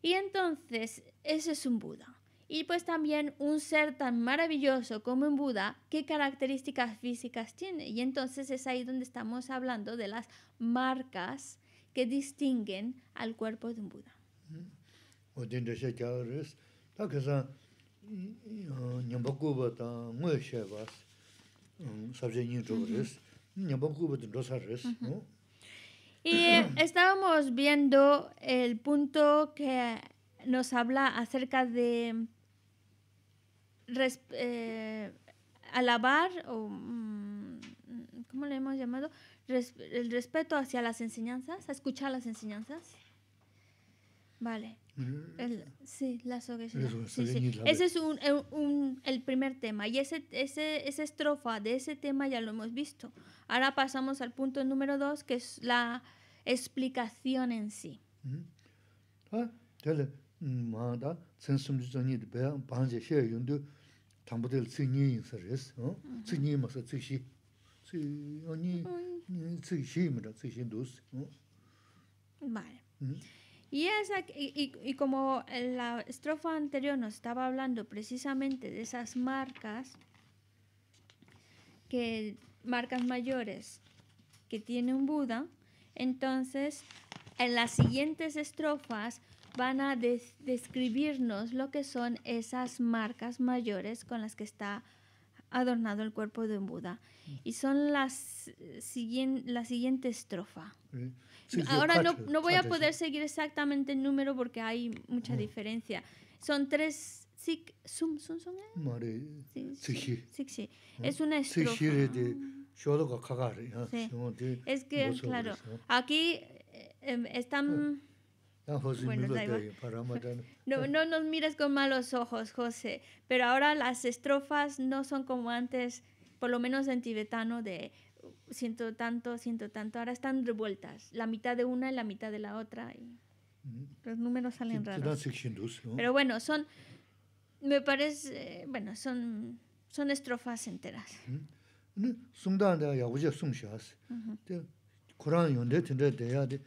Y entonces, ese es un Buda. Y pues también un ser tan maravilloso como un Buda, ¿qué características físicas tiene? Y entonces es ahí donde estamos hablando de las marcas que distinguen al cuerpo de un Buda. Y estábamos viendo el punto que nos habla acerca de eh, alabar o... Mm, ¿Cómo le hemos llamado? el respeto hacia las enseñanzas, a escuchar las enseñanzas. Vale. sí, la Ese es eh, un, el primer tema. Y ese, ese, esa estrofa de ese tema ya lo hemos visto. Ahora pasamos al punto número dos, que es la explicación en sí. Vale. Y, como la estrofa anterior nos estaba hablando precisamente de esas marcas, que, marcas mayores que tiene un Buda, entonces en las siguientes estrofas van a describirnos lo que son esas marcas mayores con las que está adornado el cuerpo de un Buda. Mm. Y son las, eh, siguien, la siguiente estrofa. Ahora no, no voy a poder seguir exactamente el número porque hay mucha diferencia. Son tres Sik sum sum Es una estrofa. Es que, claro, aquí eh, em, están ah. No, nos mires con malos ojos, José, pero ahora las estrofas no son como antes, por lo menos en tibetano, de uh, siento tanto, siento tanto, ahora están revueltas, la mitad de una y la mitad de la otra. Y mm-hmm. los números salen raros. Pero bueno, son, me parece, bueno, son, son estrofas enteras. Mm-hmm. Mm-hmm. Uh -huh.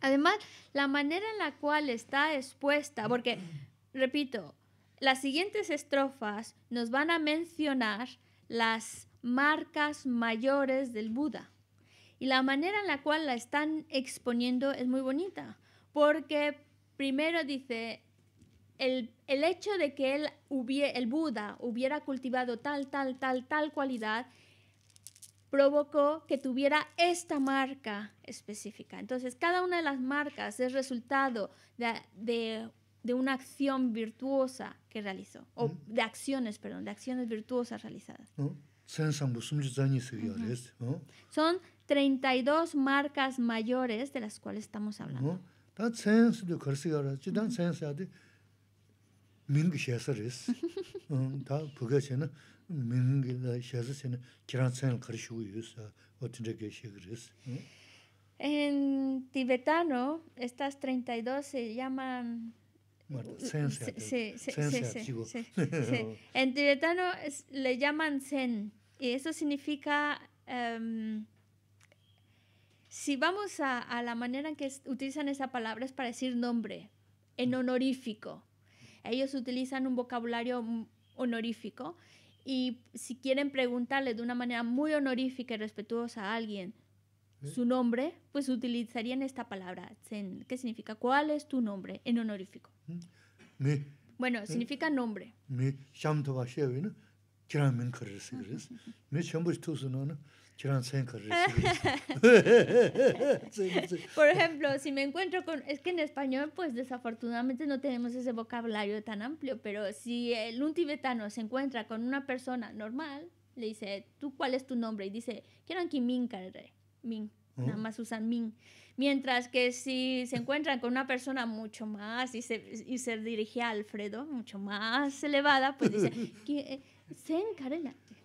Además, la manera en la cual está expuesta, porque, repito, las siguientes estrofas nos van a mencionar las marcas mayores del Buda. Y la manera en la cual la están exponiendo es muy bonita, porque primero dice, el, hecho de que él el Buda hubiera cultivado tal, tal, tal, tal cualidad, provocó que tuviera esta marca específica. Entonces, cada una de las marcas es resultado de, una acción virtuosa que realizó, o de acciones, perdón, de acciones virtuosas realizadas. Son 32 marcas mayores de las cuales estamos hablando. Hm, hm? En tibetano estas 32 se llaman En tibetano le llaman zen y eso significa em, si vamos a, a, la manera en que utilizan esa palabra es para decir nombre en mm. honorífico. Ellos utilizan un vocabulario honorífico y si quieren preguntarle de una manera muy honorífica y respetuosa a alguien su nombre, pues utilizarían esta palabra, ¿Qué significa ¿cuál es tu nombre? en honorífico. Mm. Bueno, mm. significa nombre. Por ejemplo, si me encuentro con... Es que en español, pues desafortunadamente no tenemos ese vocabulario tan amplio, pero si el, un tibetano se encuentra con una persona normal, le dice, ¿tú cuál es tu nombre? Y dice, quiero aquí Min Min. Oh. Nada más usan Min. Mientras que si se encuentran con una persona mucho más y se, y se dirige a Alfredo, mucho más elevada, pues dice, Sen eh, Karela.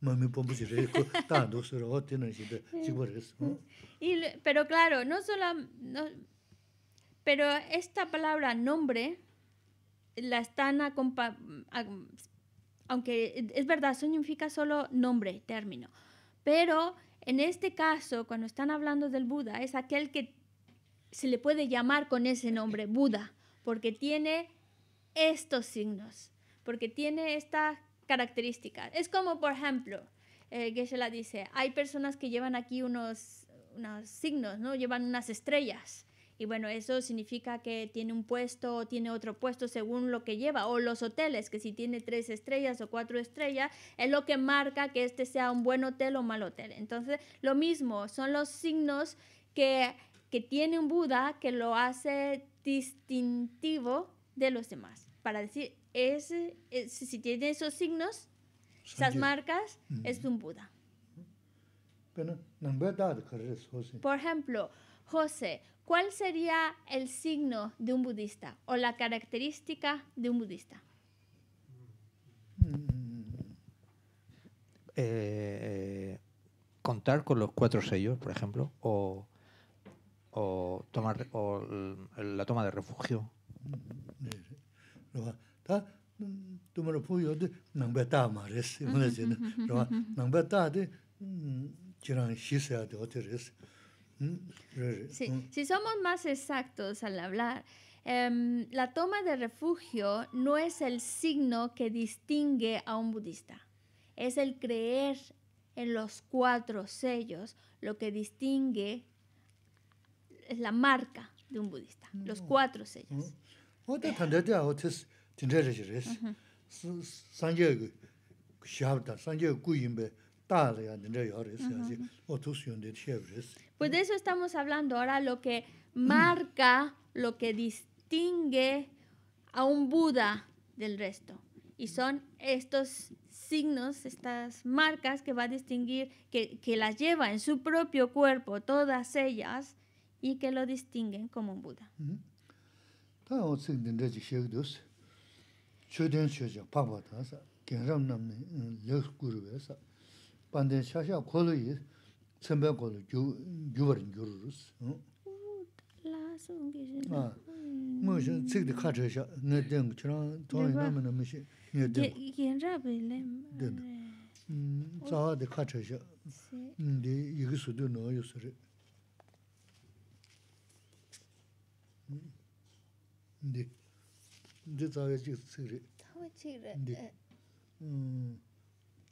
mami pombo si Y pero claro, no solo no, pero esta palabra nombre la están a, aunque es verdad significa solo nombre, término. Pero en este caso, cuando están hablando del Buda, es aquel que se le puede llamar con ese nombre Buda, porque tiene estos signos, porque tiene esta características. Es como, por ejemplo, eh, Geshe-la dice, hay personas que llevan aquí unos, unos signos, ¿no? Llevan unas estrellas. Y bueno, eso significa que tiene un puesto o tiene otro puesto según lo que lleva. O los hoteles, que si tiene tres estrellas o cuatro estrellas, es lo que marca que este sea un buen hotel o mal hotel. Entonces, lo mismo, son los signos que, que tiene un Buda que lo hace distintivo de los demás. Para decir, es, eh, si tiene esos signos, esas marcas, es es un Buda. Por ejemplo, José, ¿cuál sería el signo de un budista o la característica de un budista? Mm. Eh, contar con los cuatro sellos, por ejemplo, o, tomar mm, la toma de refugio. Mm, si somos más exactos al hablar, la toma de refugio no es el signo que distingue a un budista, es el creer en los cuatro sellos lo que distingue es la marca de un budista, los cuatro sellos. Pues de eso estamos hablando ahora, lo que marca, lo que distingue a un Buda del resto. Y son estos signos, estas marcas que va a distinguir, que, que las lleva en su propio cuerpo, todas ellas, y que lo distinguen como un Buda. 최된 수준 파바다사 경험남의 레스쿠르에서 반대 샤샤 콜로이 선배 콜로 주버 주르스 응 글라스 인게 뭐지 지금 카트샤 내정 저런 돈이 남는 거 무시 이게 이게 잡을래 네 이거 수도 넣어요 수리 근데 ndi tsawe chik tsikri. Tsawe chikri? Ndi.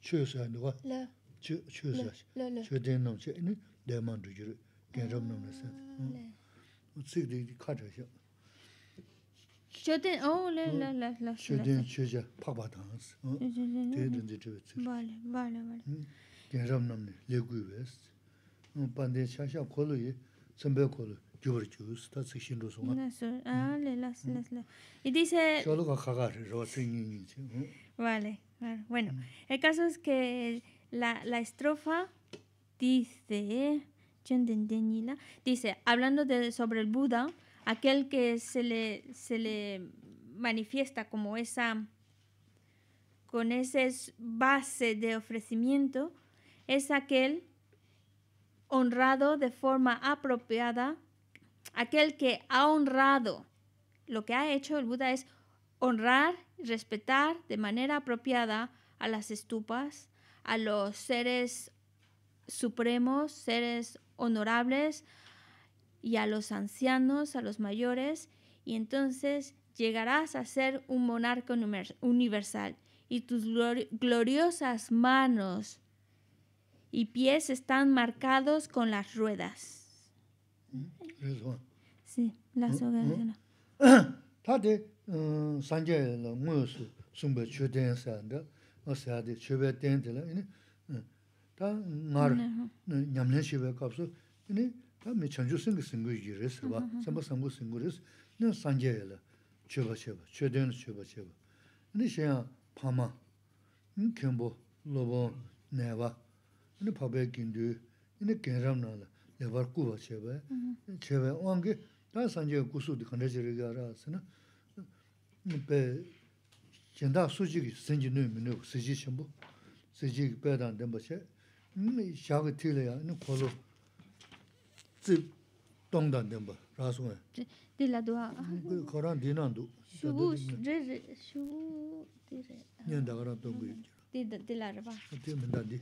Chwe suwa nduwa. Le. Chwe, chwe suwa. Le, le, le. Chwe ten nam chik, ini, le man du jiru, Y dice... Vale, Bueno, mm. el caso es que la, la estrofa dice... Dice, hablando de, sobre el Buda, aquel que se le, se le manifiesta como esa... con esa base de ofrecimiento, es aquel honrado de forma apropiada aquel que ha honrado. Lo que ha hecho el Buda es honrar, y respetar de manera apropiada a las estupas, a los seres supremos, seres honorables y a los ancianos, a los mayores, y entonces llegarás a ser un monarca universal y tus gloriosas manos y pies están marcados con las ruedas. rī sōng. Sī, lā sō gā sī nā. Tā tē yabar kuwa chebe, chebe wangi, taa sanjiga kusu 젠다 수지기 chiriga raasi na, pe, jindaa suji ki sanji nui mi nui, siji shimbo, siji ki pe dan denba che, shaagi tila ya, ni kolo, zi, tong dan duwa. di.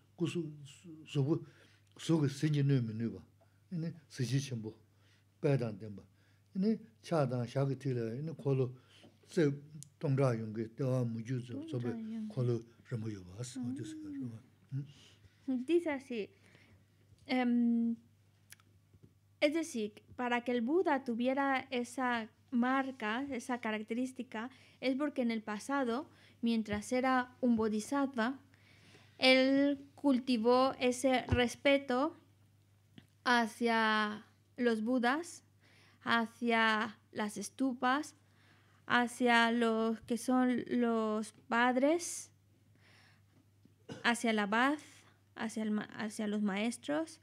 kusu subu sugu sinji nui mi nui ba, ini sisi chimbo, baidan tenba. Ini chaadan shaagi tila, ini kolo tse tongra yungi, dewa muju zubi kolo rimu yu ba, asi odi hmm? hmm, Dice así, em, es decir, para que el Buda tuviera esa marca, esa característica, es porque en el pasado, mientras era un bodhisattva, él cultivó ese respeto hacia los budas, hacia las estupas, hacia los que son los padres, hacia la paz, hacia, los maestros,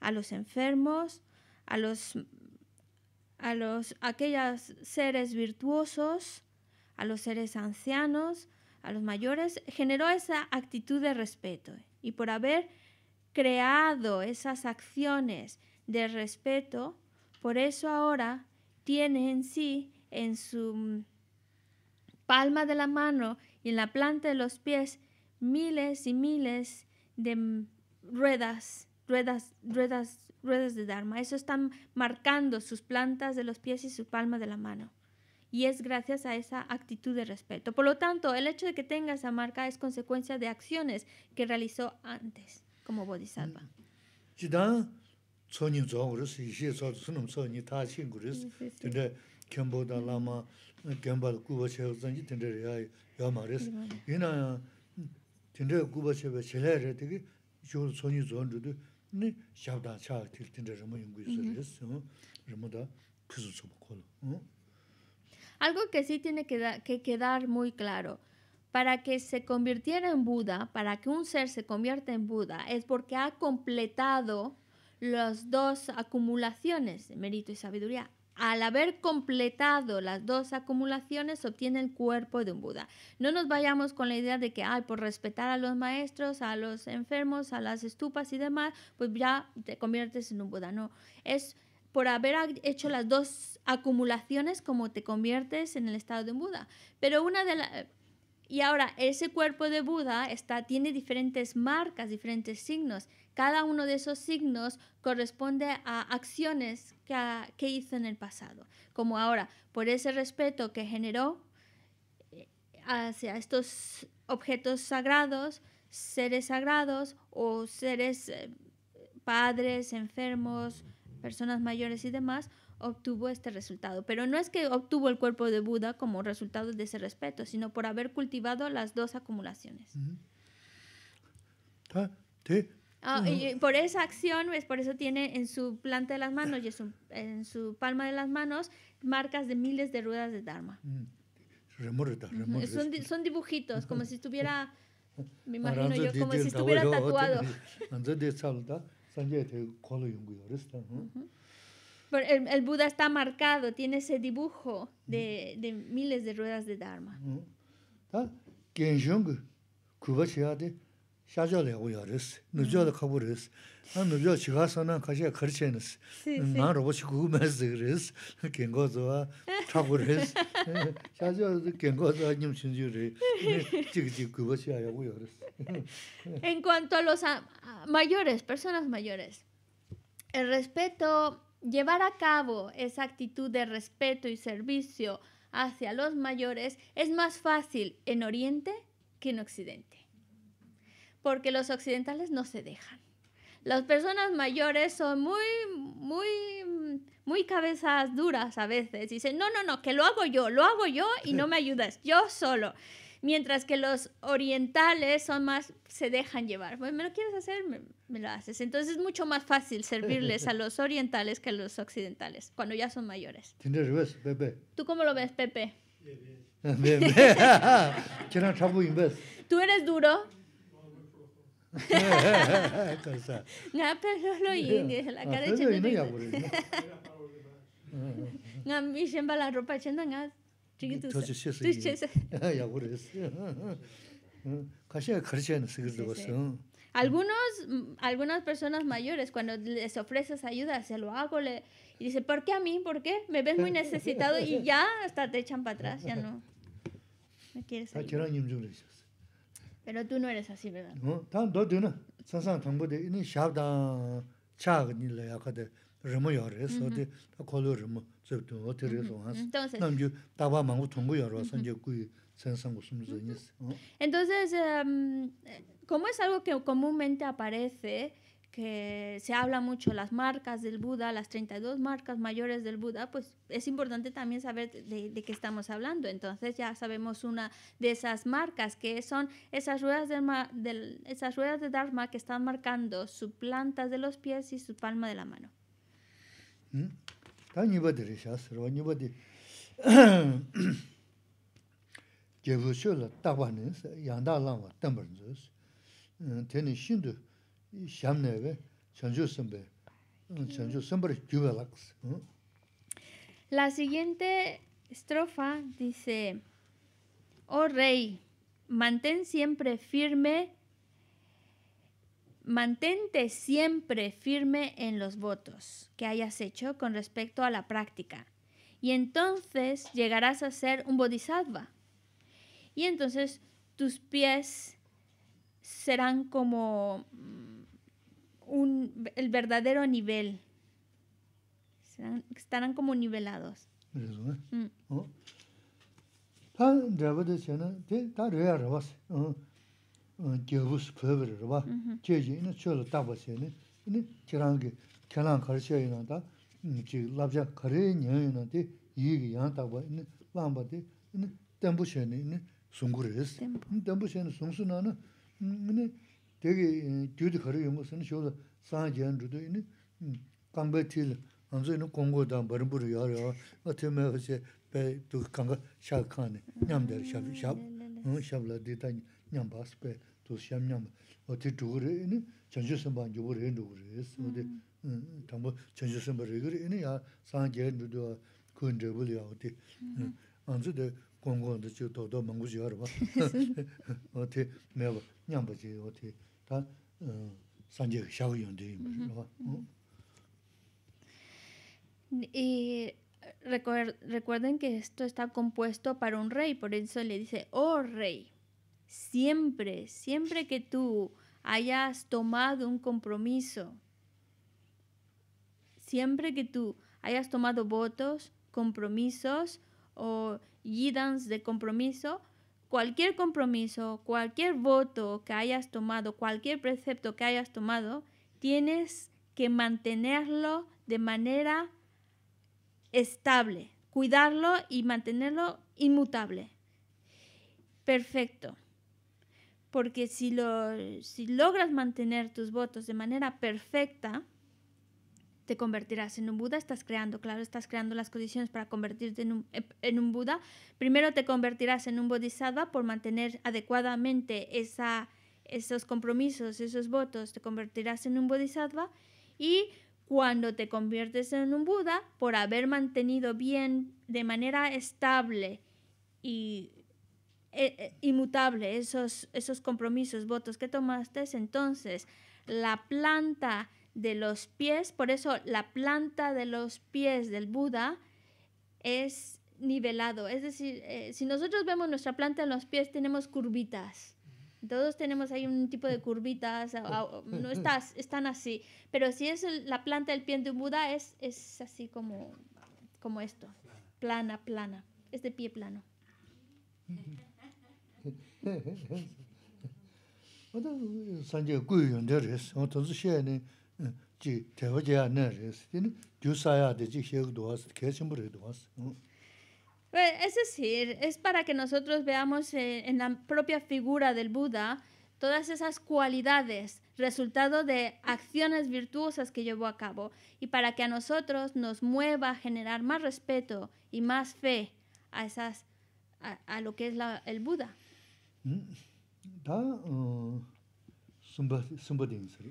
a los enfermos, a a los aquellos seres virtuosos, a los seres ancianos, a los mayores, generó esa actitud de respeto. Y por haber creado esas acciones de respeto, por eso ahora tiene en sí, en su palma de la mano y en la planta de los pies, miles y miles de ruedas, ruedas, ruedas, ruedas de Dharma. Eso están marcando sus plantas de los pies y su palma de la mano y es gracias a esa actitud de respeto. Por lo tanto, el hecho de que tenga esa marca es consecuencia de acciones que realizó antes como bodhisattva. Mm. Algo que sí tiene que, quedar muy claro. Para que se convirtiera en Buda, para que un ser se convierta en Buda, es porque ha completado las dos acumulaciones de mérito y sabiduría. Al haber completado las dos acumulaciones, obtiene el cuerpo de un Buda. No nos vayamos con la idea de que, ay, por respetar a los maestros, a los enfermos, a las estupas y demás, pues ya te conviertes en un Buda. No, es por haber hecho las dos acumulaciones como te conviertes en el estado de Buda. Pero una de las... Y ahora, ese cuerpo de Buda está, tiene diferentes marcas, diferentes signos. Cada uno de esos signos corresponde a acciones que, que hizo en el pasado. Como ahora, por ese respeto que generó eh, hacia estos objetos sagrados, seres sagrados o seres eh, padres, enfermos, personas mayores y demás, obtuvo este resultado. Pero no es que obtuvo el cuerpo de Buda como resultado de ese respeto, sino por haber cultivado las dos acumulaciones. Ah, y por esa acción, es pues, por eso tiene en su planta de las manos y en su, palma de las manos marcas de miles de ruedas de Dharma. Son, dibujitos, como si estuviera, me imagino yo, como si estuviera tatuado el, el, Buda está marcado, tiene ese dibujo de, de miles de ruedas de Dharma. en cuanto a los mayores, personas mayores, el respeto Llevar a cabo esa actitud de respeto y servicio hacia los mayores es más fácil en Oriente que en Occidente, porque los occidentales no se dejan. Las personas mayores son muy, muy, muy cabezas duras a veces. Dicen, no, no, no, que lo hago yo, lo hago yo y no me ayudas, yo solo mientras que los orientales son más, se dejan llevar. Bueno, ¿me lo quieres hacer? Me, lo haces. Entonces es mucho más fácil servirles a los orientales que a los occidentales, cuando ya son mayores. ¿Tú cómo lo ves, Pepe? ¿Tú eres duro? No, pero lo la cara de 지금도 도시셔서 야 그랬어 가셔 가르쳐는 쓰기도 봤어 Algunos, algunas personas mayores, cuando les ofreces ayuda, se lo hago, le, y dice, ¿por qué a mí? ¿Por qué? Me ves muy necesitado y ya hasta te echan para atrás, ya no. No quieres ayuda. Pero tú no eres así, ¿verdad? No, tanto de una, sansan tambo de, ni shabdan, chag ni le yakade, remo yore, so de, kolo entonces, em, como es algo que comúnmente aparece, que se habla mucho las marcas del Buda, las 32 marcas mayores del Buda, pues es importante también saber de, qué estamos hablando. Entonces ya sabemos una de esas marcas, que son esas ruedas, de, de, esas ruedas de Dharma que están marcando sus plantas de los pies y su palma de la mano. ¿Mm? La siguiente estrofa dice, oh rey, mantén siempre firme Mantente siempre firme en los votos que hayas hecho con respecto a la práctica y entonces llegarás a ser un bodhisattva. Y entonces tus pies serán como mm, el verdadero nivel. estarán como nivelados. Mm. Ah, gyabus pöbir rwa, mm-hmm. cheji ina chola taba se ina, ina kirangi kelan karishaya ina da, chigi 이게 karaya nyaya ina di, iigi yan taba ina, lamba di, ina tenbu se ina sunguris. Tenbu se ina sungsu na na, ina degi gyudi eh, karaya yungu se ina chola saan jayan rudu ina, hm, kambay til, anzo ina kongo Y recuerden que esto está compuesto para un rey, por eso le dice, oh rey siempre, siempre que tú hayas tomado un compromiso, siempre que tú hayas tomado votos, compromisos o guidance de compromiso, cualquier compromiso, cualquier voto que hayas tomado, cualquier precepto que hayas tomado, tienes que mantenerlo de manera estable, cuidarlo y mantenerlo inmutable. Perfecto porque si, lo, logras mantener tus votos de manera perfecta, te convertirás en un Buda, estás creando, claro, estás creando las condiciones para convertirte en un, Buda. Primero te convertirás en un Bodhisattva por mantener adecuadamente esa, esos compromisos, esos votos, te convertirás en un Bodhisattva y cuando te conviertes en un Buda, por haber mantenido bien de manera estable y eh, eh, inmutable esos, esos compromisos, votos que tomaste, entonces la planta de los pies, por eso la planta de los pies del Buda es nivelado, es decir, eh, si nosotros vemos nuestra planta en los pies tenemos curvitas. Todos tenemos ahí un tipo de curvitas, no están así. Pero si es la planta del pie de un Buda, es, es así como, como esto, plana, plana, es de pie plano. Es decir, es para que nosotros veamos eh, en la propia figura del Buda todas esas cualidades, resultado de acciones virtuosas que llevó a cabo, y para que a nosotros nos mueva a generar más respeto y más fe a, esas, lo que es el Buda. 다 sumba sumba ding sir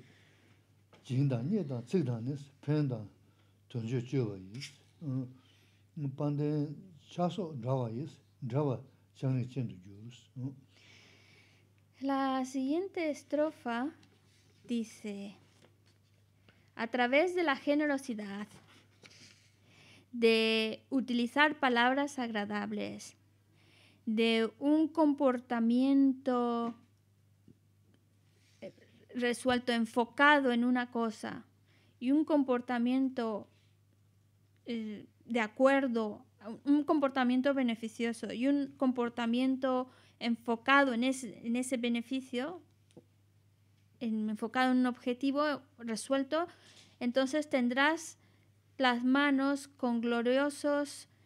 jing da ne da zig da ne pen da zhen ju ju wa yi pan de cha so dra wa yi chang ni chen du La siguiente estrofa dice a través de la generosidad de utilizar palabras agradables de un comportamiento eh, resuelto, enfocado en una cosa y un comportamiento eh, de acuerdo, un comportamiento beneficioso y un comportamiento enfocado en ese, beneficio, enfocado en un objetivo resuelto, entonces tendrás las manos con gloriosos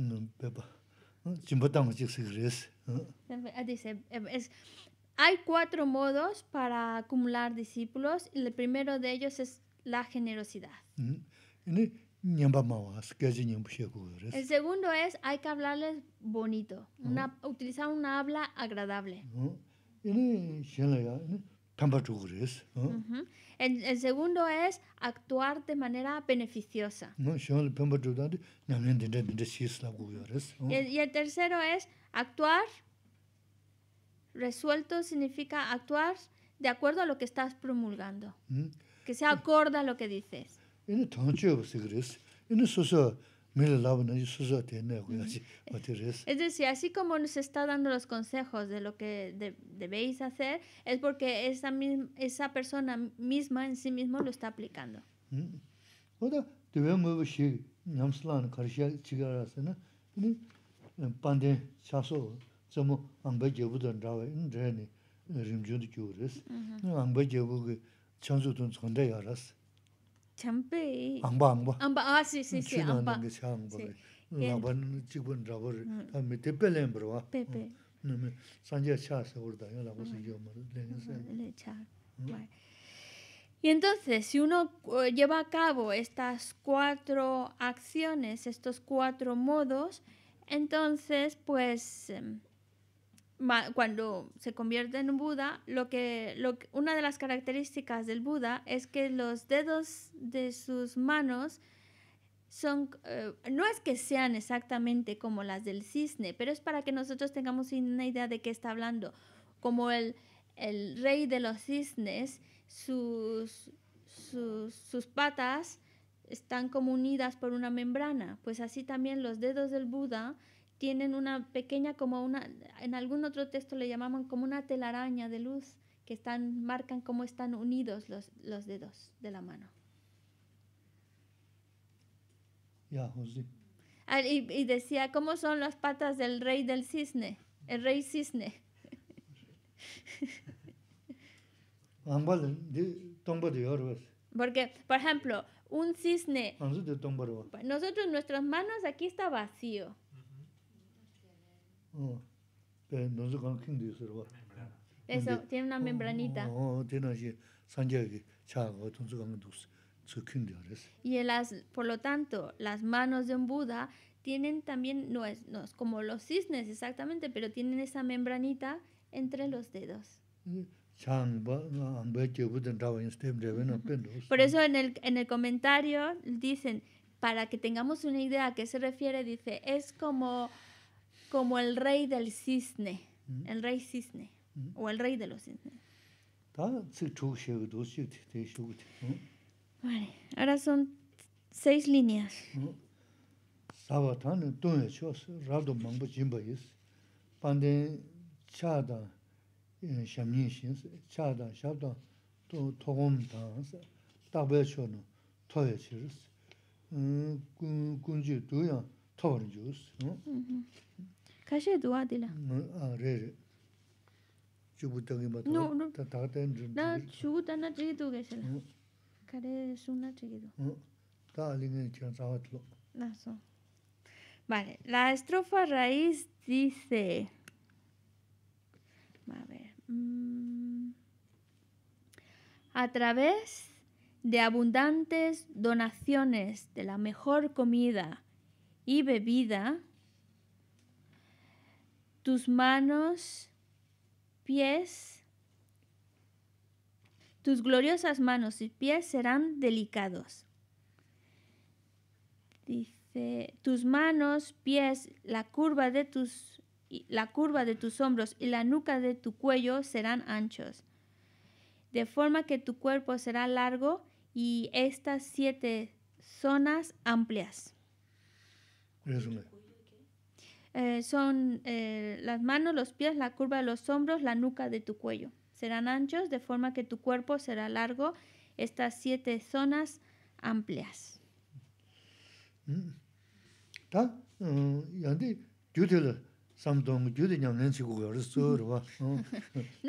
Em, eh, em, hay cuatro modos para acumular discípulos y el primero de ellos es la generosidad. El segundo es, hay que hablarles bonito, una, utilizar una habla agradable el, segundo es actuar de manera beneficiosa. y, el, y el, tercero es actuar resuelto significa actuar de acuerdo a lo que estás promulgando, mm. que sea acorda a lo que dices. Es decir, así como nos está dando los consejos de lo que debéis hacer, es porque esa, esa persona misma en sí mismo lo está aplicando. Mm. Y entonces, si uno eh, lleva a cabo estas cuatro acciones, estos cuatro modos, entonces, pues, em, cuando se convierte en un Buda, lo que, una de las características del Buda es que los dedos de sus manos son, eh, no es que sean exactamente como las del cisne, pero es para que nosotros tengamos una idea de qué está hablando. Como el, el rey de los cisnes, sus, sus, sus patas están como unidas por una membrana, pues así también los dedos del Buda tienen una pequeña como una, en algún otro texto le llamaban como una telaraña de luz que están, marcan cómo están unidos los, dedos de la mano. Ah, y, decía, ¿cómo son las patas del rey del cisne? El rey cisne. Ah, Porque, por ejemplo, un cisne... Ah, Nosotros, nuestras manos, aquí está vacío. Oh, eso, tiene una oh, membranita. Y las, por lo tanto, las manos de un Buda tienen también, no es, no es como los cisnes exactamente, pero tienen esa membranita entre los dedos. Este por eso en el, en el comentario dicen, para que tengamos una idea a qué se refiere, dice, es como como el rey del cisne, mm-hmm. el rey cisne mm-hmm. o el rey de los cisnes. líneas Vale, ahora son seis líneas. Sabatán, Tune Chos, Rado Mambo Jimbais, Pande Chada, Shamishin, Chada, Shabda, Togom Tans, Tabechon, Toyachirs, Gunji Duya, Torjus no. No, Vale, la estrofa raíz dice A mm, a través de abundantes donaciones de la mejor comida y bebida tus manos, pies, tus gloriosas manos y pies serán delicados. Dice, tus manos, pies, la curva de tus la curva de tus hombros y la nuca de tu cuello serán anchos, de forma que tu cuerpo será largo y estas siete zonas amplias. Eh, son eh, las manos, los pies, la curva de los hombros, la nuca de tu cuello. Serán anchos de forma que tu cuerpo será largo. Estas siete zonas amplias. Mm. Eh, oh. No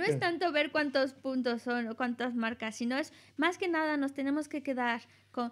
es tanto ver cuántos puntos son o cuántas marcas, sino es más que nada nos tenemos que quedar con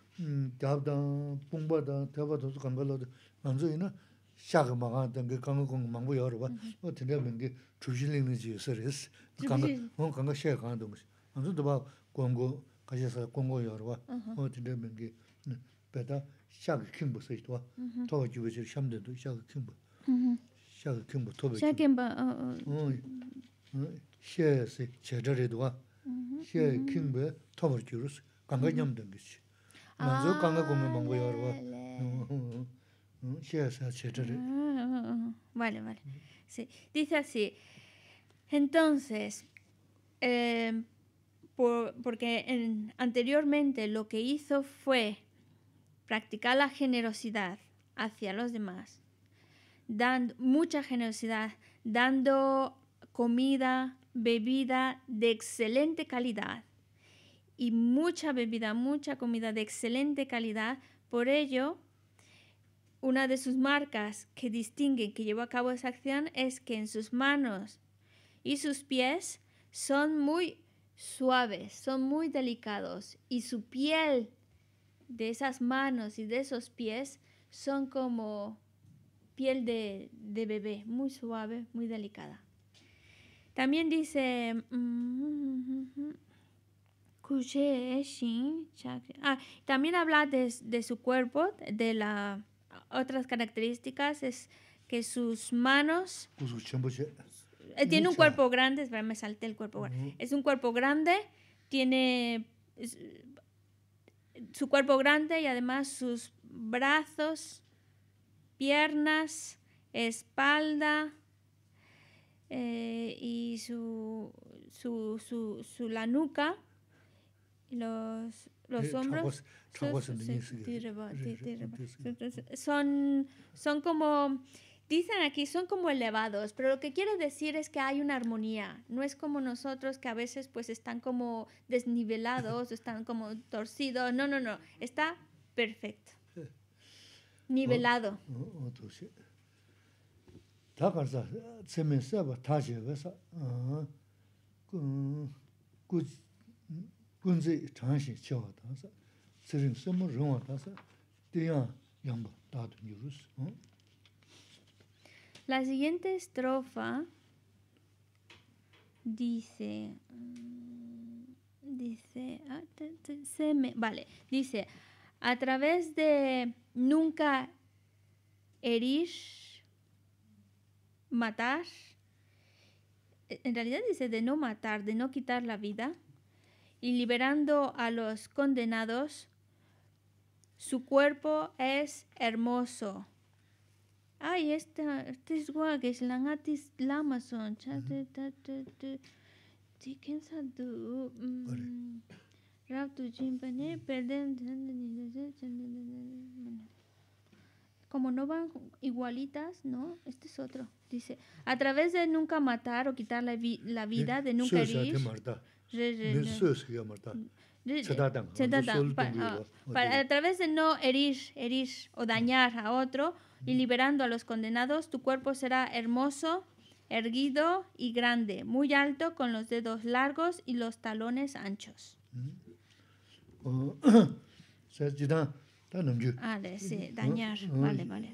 dhāvdāng, pūṅbādāng, dhāvādāng su kāngālādā, nānsu yīnā shāka māgā dāng, kāngā kōngā māngbō yā rūpa, wā tindā mīngi chūshī līngi jī sā rīs, kāngā, wā kāngā shāka kāngā dōng shī, nānsu dhāvā kōngō, kāshā sā kōngō yā rūpa, wā tindā mīngi bētā shāka kīmbu sā yitwa, tōgā jīwa jīr shāmdā dō shāka kīmbu, shāka Dice así. Entonces, em, porque anteriormente lo que hizo fue practicar la generosidad hacia los demás, dando mucha generosidad, dando comida, bebida de excelente calidad y mucha bebida, mucha comida de excelente calidad. Por ello, una de sus marcas que distinguen que llevó a cabo esa acción es que en sus manos y sus pies son muy suaves, son muy delicados y su piel de esas manos y de esos pies son como piel de, bebé, muy suave, muy delicada. También dice... Mm, mm, mm, ¿eh? Ah, también habla de, su cuerpo, de las otras características, es que sus manos... Eh, tiene un cuerpo grande, espera, me salté el cuerpo Es un cuerpo grande, tiene su cuerpo grande y además sus brazos, piernas, espalda eh, y su, su, su, su la nuca los, los hombros son, son como, dicen aquí, son como elevados, pero lo que quiere decir es que hay una armonía, no es como nosotros que a veces pues están como desnivelados, están como torcidos, no, no, no, está perfecto, eh. nivelado. Oh, oh, oh, la siguiente estrofa dice mm, dice ah, se me, vale, dice a través de nunca herir matar en realidad dice de no matar, de no quitar la vida y liberando a los condenados. Su cuerpo es hermoso. Ay, esta, es guag, es la mm. Como no van igualitas, ¿no? Este es otro. Dice, a través de nunca matar o quitar la, la vida, de nunca herir a través de no herir, herir o dañar a otro y mm. liberando a los condenados, tu cuerpo será hermoso, erguido y grande, muy alto, con los dedos largos y los talones anchos. Mm. Oh, ah, sí, dañar, mm, vale, vale.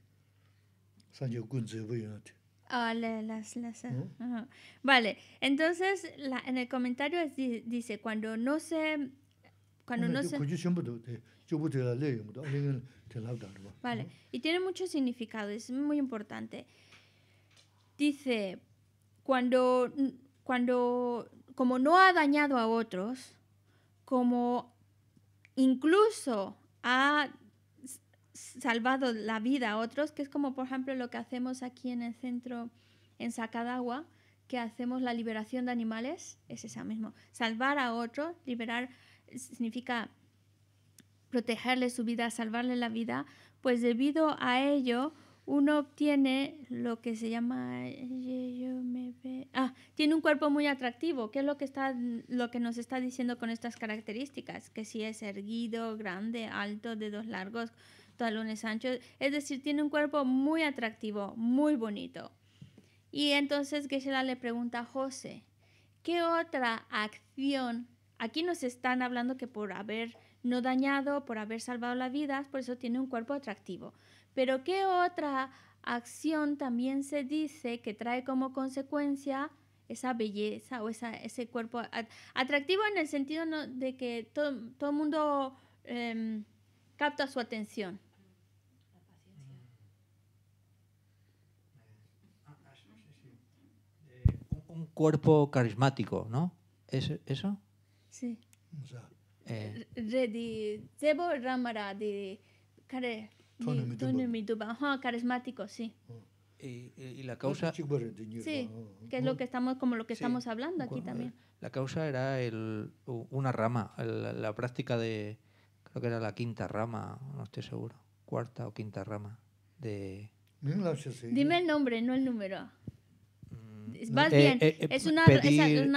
Ah, vale, entonces en el comentario dice, cuando no se... Cuando no se... Vale, y tiene mucho significado, es muy importante. Dice, cuando, cuando, como no ha dañado a otros, como incluso ha salvado la vida a otros, que es como por ejemplo lo que hacemos aquí en el centro en Sacadagua, que hacemos la liberación de animales, es esa mismo. Salvar a otro, liberar significa protegerle su vida, salvarle la vida, pues debido a ello uno obtiene lo que se llama ah, tiene un cuerpo muy atractivo, que es lo que está lo que nos está diciendo con estas características, que si es erguido, grande, alto, dedos largos, talones anchos, es decir, tiene un cuerpo muy atractivo, muy bonito. Y entonces geshe le pregunta a José, ¿qué otra acción? Aquí nos están hablando que por haber no dañado, por haber salvado la vida, por eso tiene un cuerpo atractivo. Pero ¿qué otra acción también se dice que trae como consecuencia esa belleza o ese cuerpo atractivo en el sentido de que todo el mundo em, capta su atención. Un cuerpo carismático, ¿no? ¿Es eso? Sí. Redi, debo de carismático, sí. Y, la causa sí que es lo que estamos como lo que estamos hablando aquí también la causa era el, una rama la práctica de creo que era la quinta rama, no estoy seguro, cuarta o quinta rama de... Dime el nombre, no el número. bien, es, una,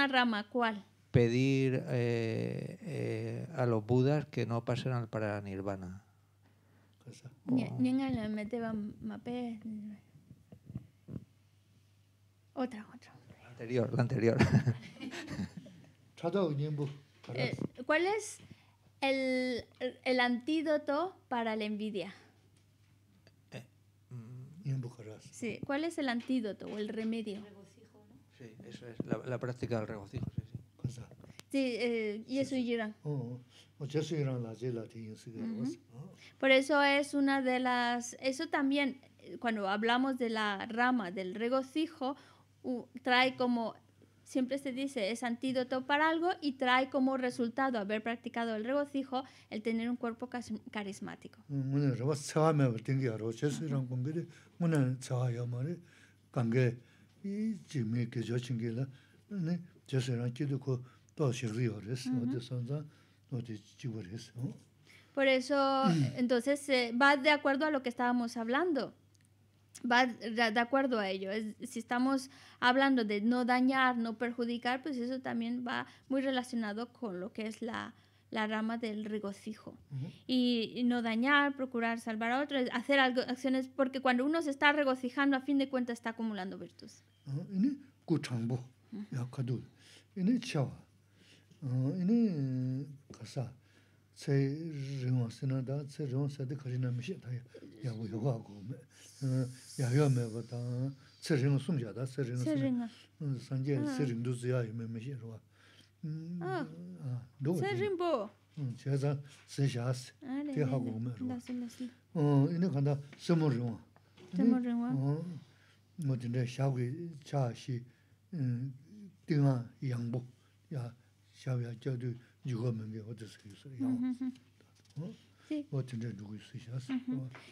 rama, ¿cuál? Pedir eh, eh, a los budas que no pasen al para nirvana. Oh. Otra, otra. La anterior, la anterior. Eh, ¿Cuál es el, antídoto para la envidia? Eh, mm, sí, ¿cuál es el antídoto o el remedio? El regocijo, Sí, eso es, la, práctica del regocijo, sí, sí. Cosa. Sí, eh, oh, oh, oh, Yesu Por eso es una de las, eso también, cuando hablamos de la rama del regocijo, trae como siempre se dice es antídoto para algo y trae como resultado haber practicado el regocijo el tener un cuerpo carismático. Por eso, entonces, va de acuerdo a lo que estábamos hablando va de acuerdo a ello. si estamos hablando de no dañar, no perjudicar, pues eso también va muy relacionado con lo que es la, la rama del regocijo. y, no dañar, procurar salvar a otros, hacer acciones, porque cuando uno se está regocijando, a fin de cuentas está acumulando virtudes. tsè rìngwa sì nà tà tsè rìngwa sà tì kà rì nà mì shì tà yà wù yùhà kùwù mè yà yùhà mè wà tà tsè rìngwa sùn xà tà tsè rìngwa sì nà sàn kì yà tsè rìngwa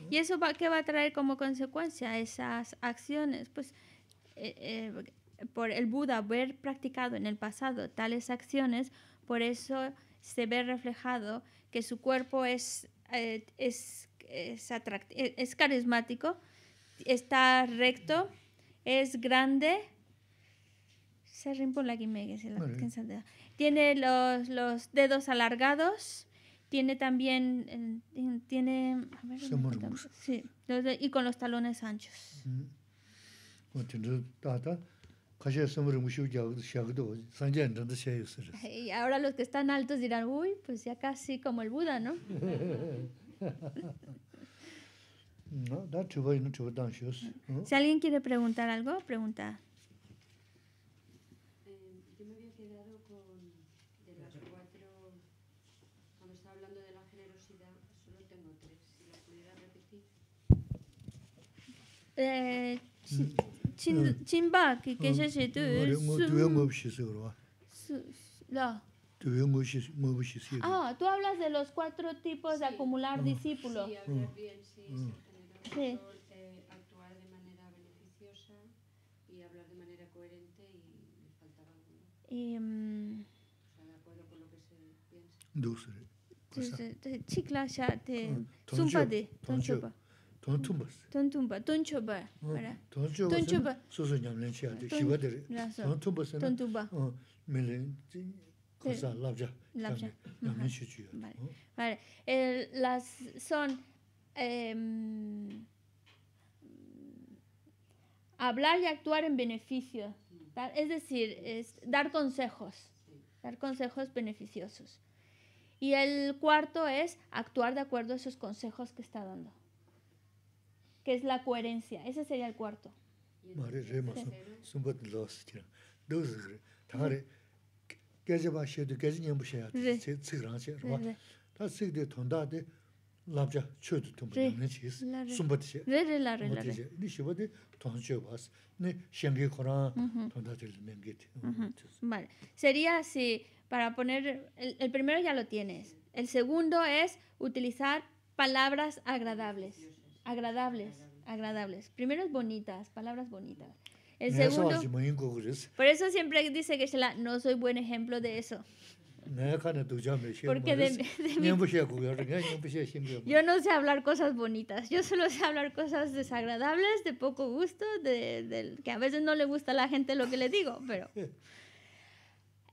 ¿Y eso va, qué va a traer como consecuencia esas acciones? Pues eh, eh, por el Buda haber practicado en el pasado tales acciones, por eso se ve reflejado que su cuerpo es, eh, es, es, es carismático, está recto, es grande, la Tiene los, los dedos alargados. Tiene también. Tiene. y con los talones anchos. Y ahora los que están altos dirán, uy, pues ya casi como el Buda, ¿no? si alguien quiere preguntar algo, pregunta. chimba que que se se tu tu yo no sé seguro la no no ah tú hablas de los cuatro tipos de acumular discípulos sí eh, actuar de manera beneficiosa y hablar de manera coherente y me faltaba uno y dos mm, tres sí claro ya te zumba de zumba Tontumba. Tontumba, tonchoba. vale, Tonchoba. Soso nyamlen chiya de shiba de. Tontumba. Tontumba. Milen cosa labja. Labja. Nyamlen chiya chiya. Vale. El, las son... Eh, hablar y actuar en beneficio. Es decir, es dar consejos. Dar consejos beneficiosos. Y el cuarto es actuar de acuerdo a esos consejos que está dando que es la coherencia. Ese sería el cuarto. sería así, para poner el primero ya lo tienes el segundo es utilizar palabras agradables agradables, agradables. Primero es bonitas, palabras bonitas. El segundo, por eso siempre dice que no soy buen ejemplo de eso. Porque de, yo no sé hablar cosas bonitas, yo solo sé hablar cosas desagradables, de poco gusto, de, que a veces no le gusta a la gente lo que le digo, pero...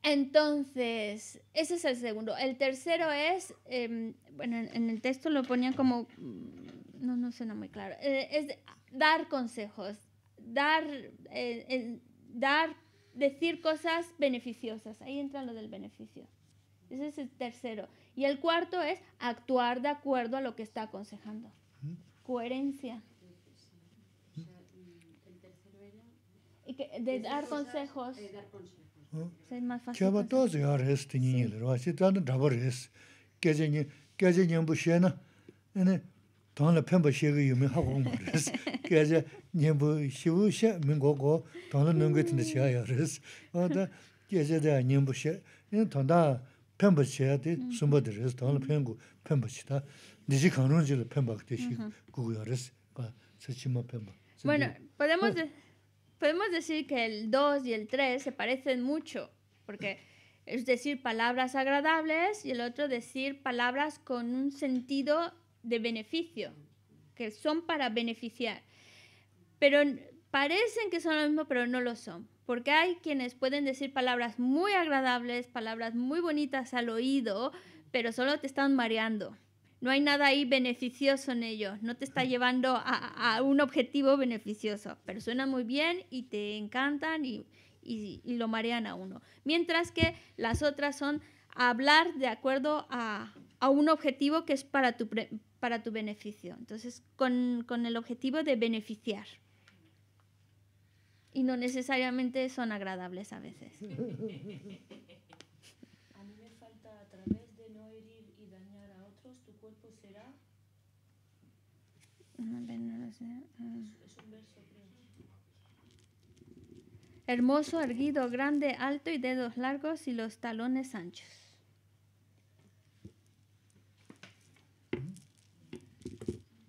Entonces, ese es el segundo. El tercero es, em, bueno, en el texto lo ponían como no, no suena muy claro. Eh, es dar consejos, dar, eh, dar, decir cosas beneficiosas. Ahí entra lo del beneficio. Ese es el tercero. Y el cuarto es actuar de acuerdo a lo que está aconsejando. Coherencia. Y que, de eh, dar consejos. si dar consejos. Es más fácil. Bueno, podemos podemos decir que el 2 y el 3 se parecen mucho, porque es decir palabras agradables y el otro decir palabras con un sentido de beneficio, que son para beneficiar. Pero parecen que son lo mismo, pero no lo son. Porque hay quienes pueden decir palabras muy agradables, palabras muy bonitas al oído, pero solo te están mareando. No hay nada ahí beneficioso en ello, no te está llevando a, un objetivo beneficioso, pero suena muy bien y te encantan y, lo marean a uno. Mientras que las otras son hablar de acuerdo a, un objetivo que es para tu, para tu beneficio. Entonces, con, con el objetivo de beneficiar. Y no necesariamente son agradables a veces. A mí me falta a través de no herir y dañar a otros, tu cuerpo será... Hermoso, erguido, grande, alto y dedos largos y los talones anchos.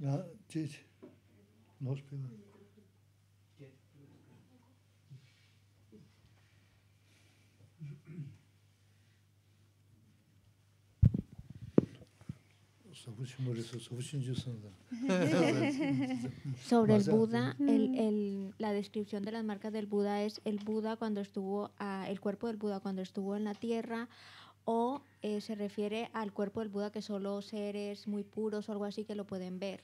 Sobre el Buda, el, la descripción de las marcas del Buda es el Buda cuando estuvo, ah, el cuerpo del Buda cuando estuvo en la tierra o eh, se refiere al cuerpo del Buda que solo seres muy puros o algo así que lo pueden ver.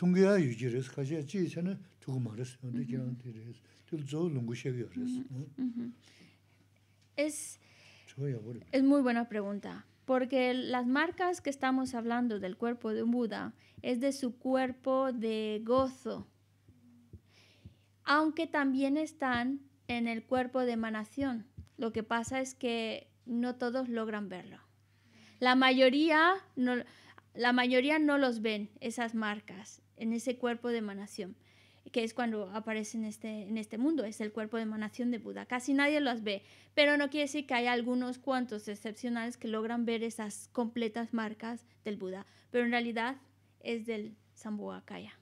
Es muy buena pregunta, porque las marcas que estamos hablando del cuerpo de un Buda es de su cuerpo de gozo, aunque también están en el cuerpo de emanación. Lo que pasa es que no todos logran verlo. La mayoría la mayoría no los ven, esas marcas en ese cuerpo de emanación, que es cuando aparece en este, en este mundo, es el cuerpo de emanación de Buda. Casi nadie las ve, pero no quiere decir que haya algunos cuantos excepcionales que logran ver esas completas marcas del Buda, pero en realidad es del Sambuakaya.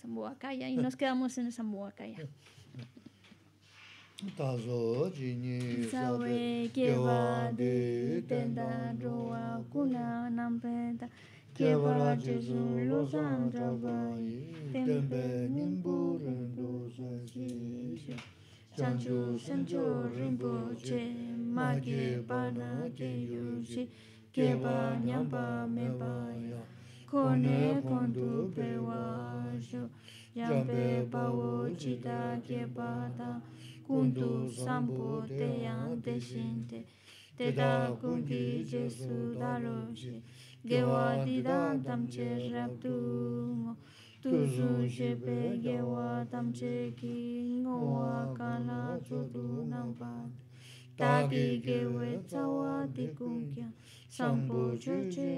Sambhogakaya, y nos quedamos en el Sambuacaya. tazo jini sabe que va de tenda roa kuna nampenda que va de zum lo santo vai tembe nimbu rendo sanji sanju sanju rimbu che ma que pa na que yu si que va nyamba me pa ya kone kontu pe wa sho yambe pa wo chita pa ta kundu sambu te yang te shin te, te da kumbi je che rab tu mo, tu zu pa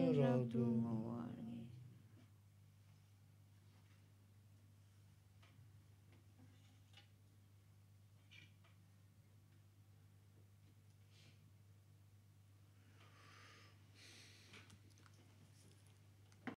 che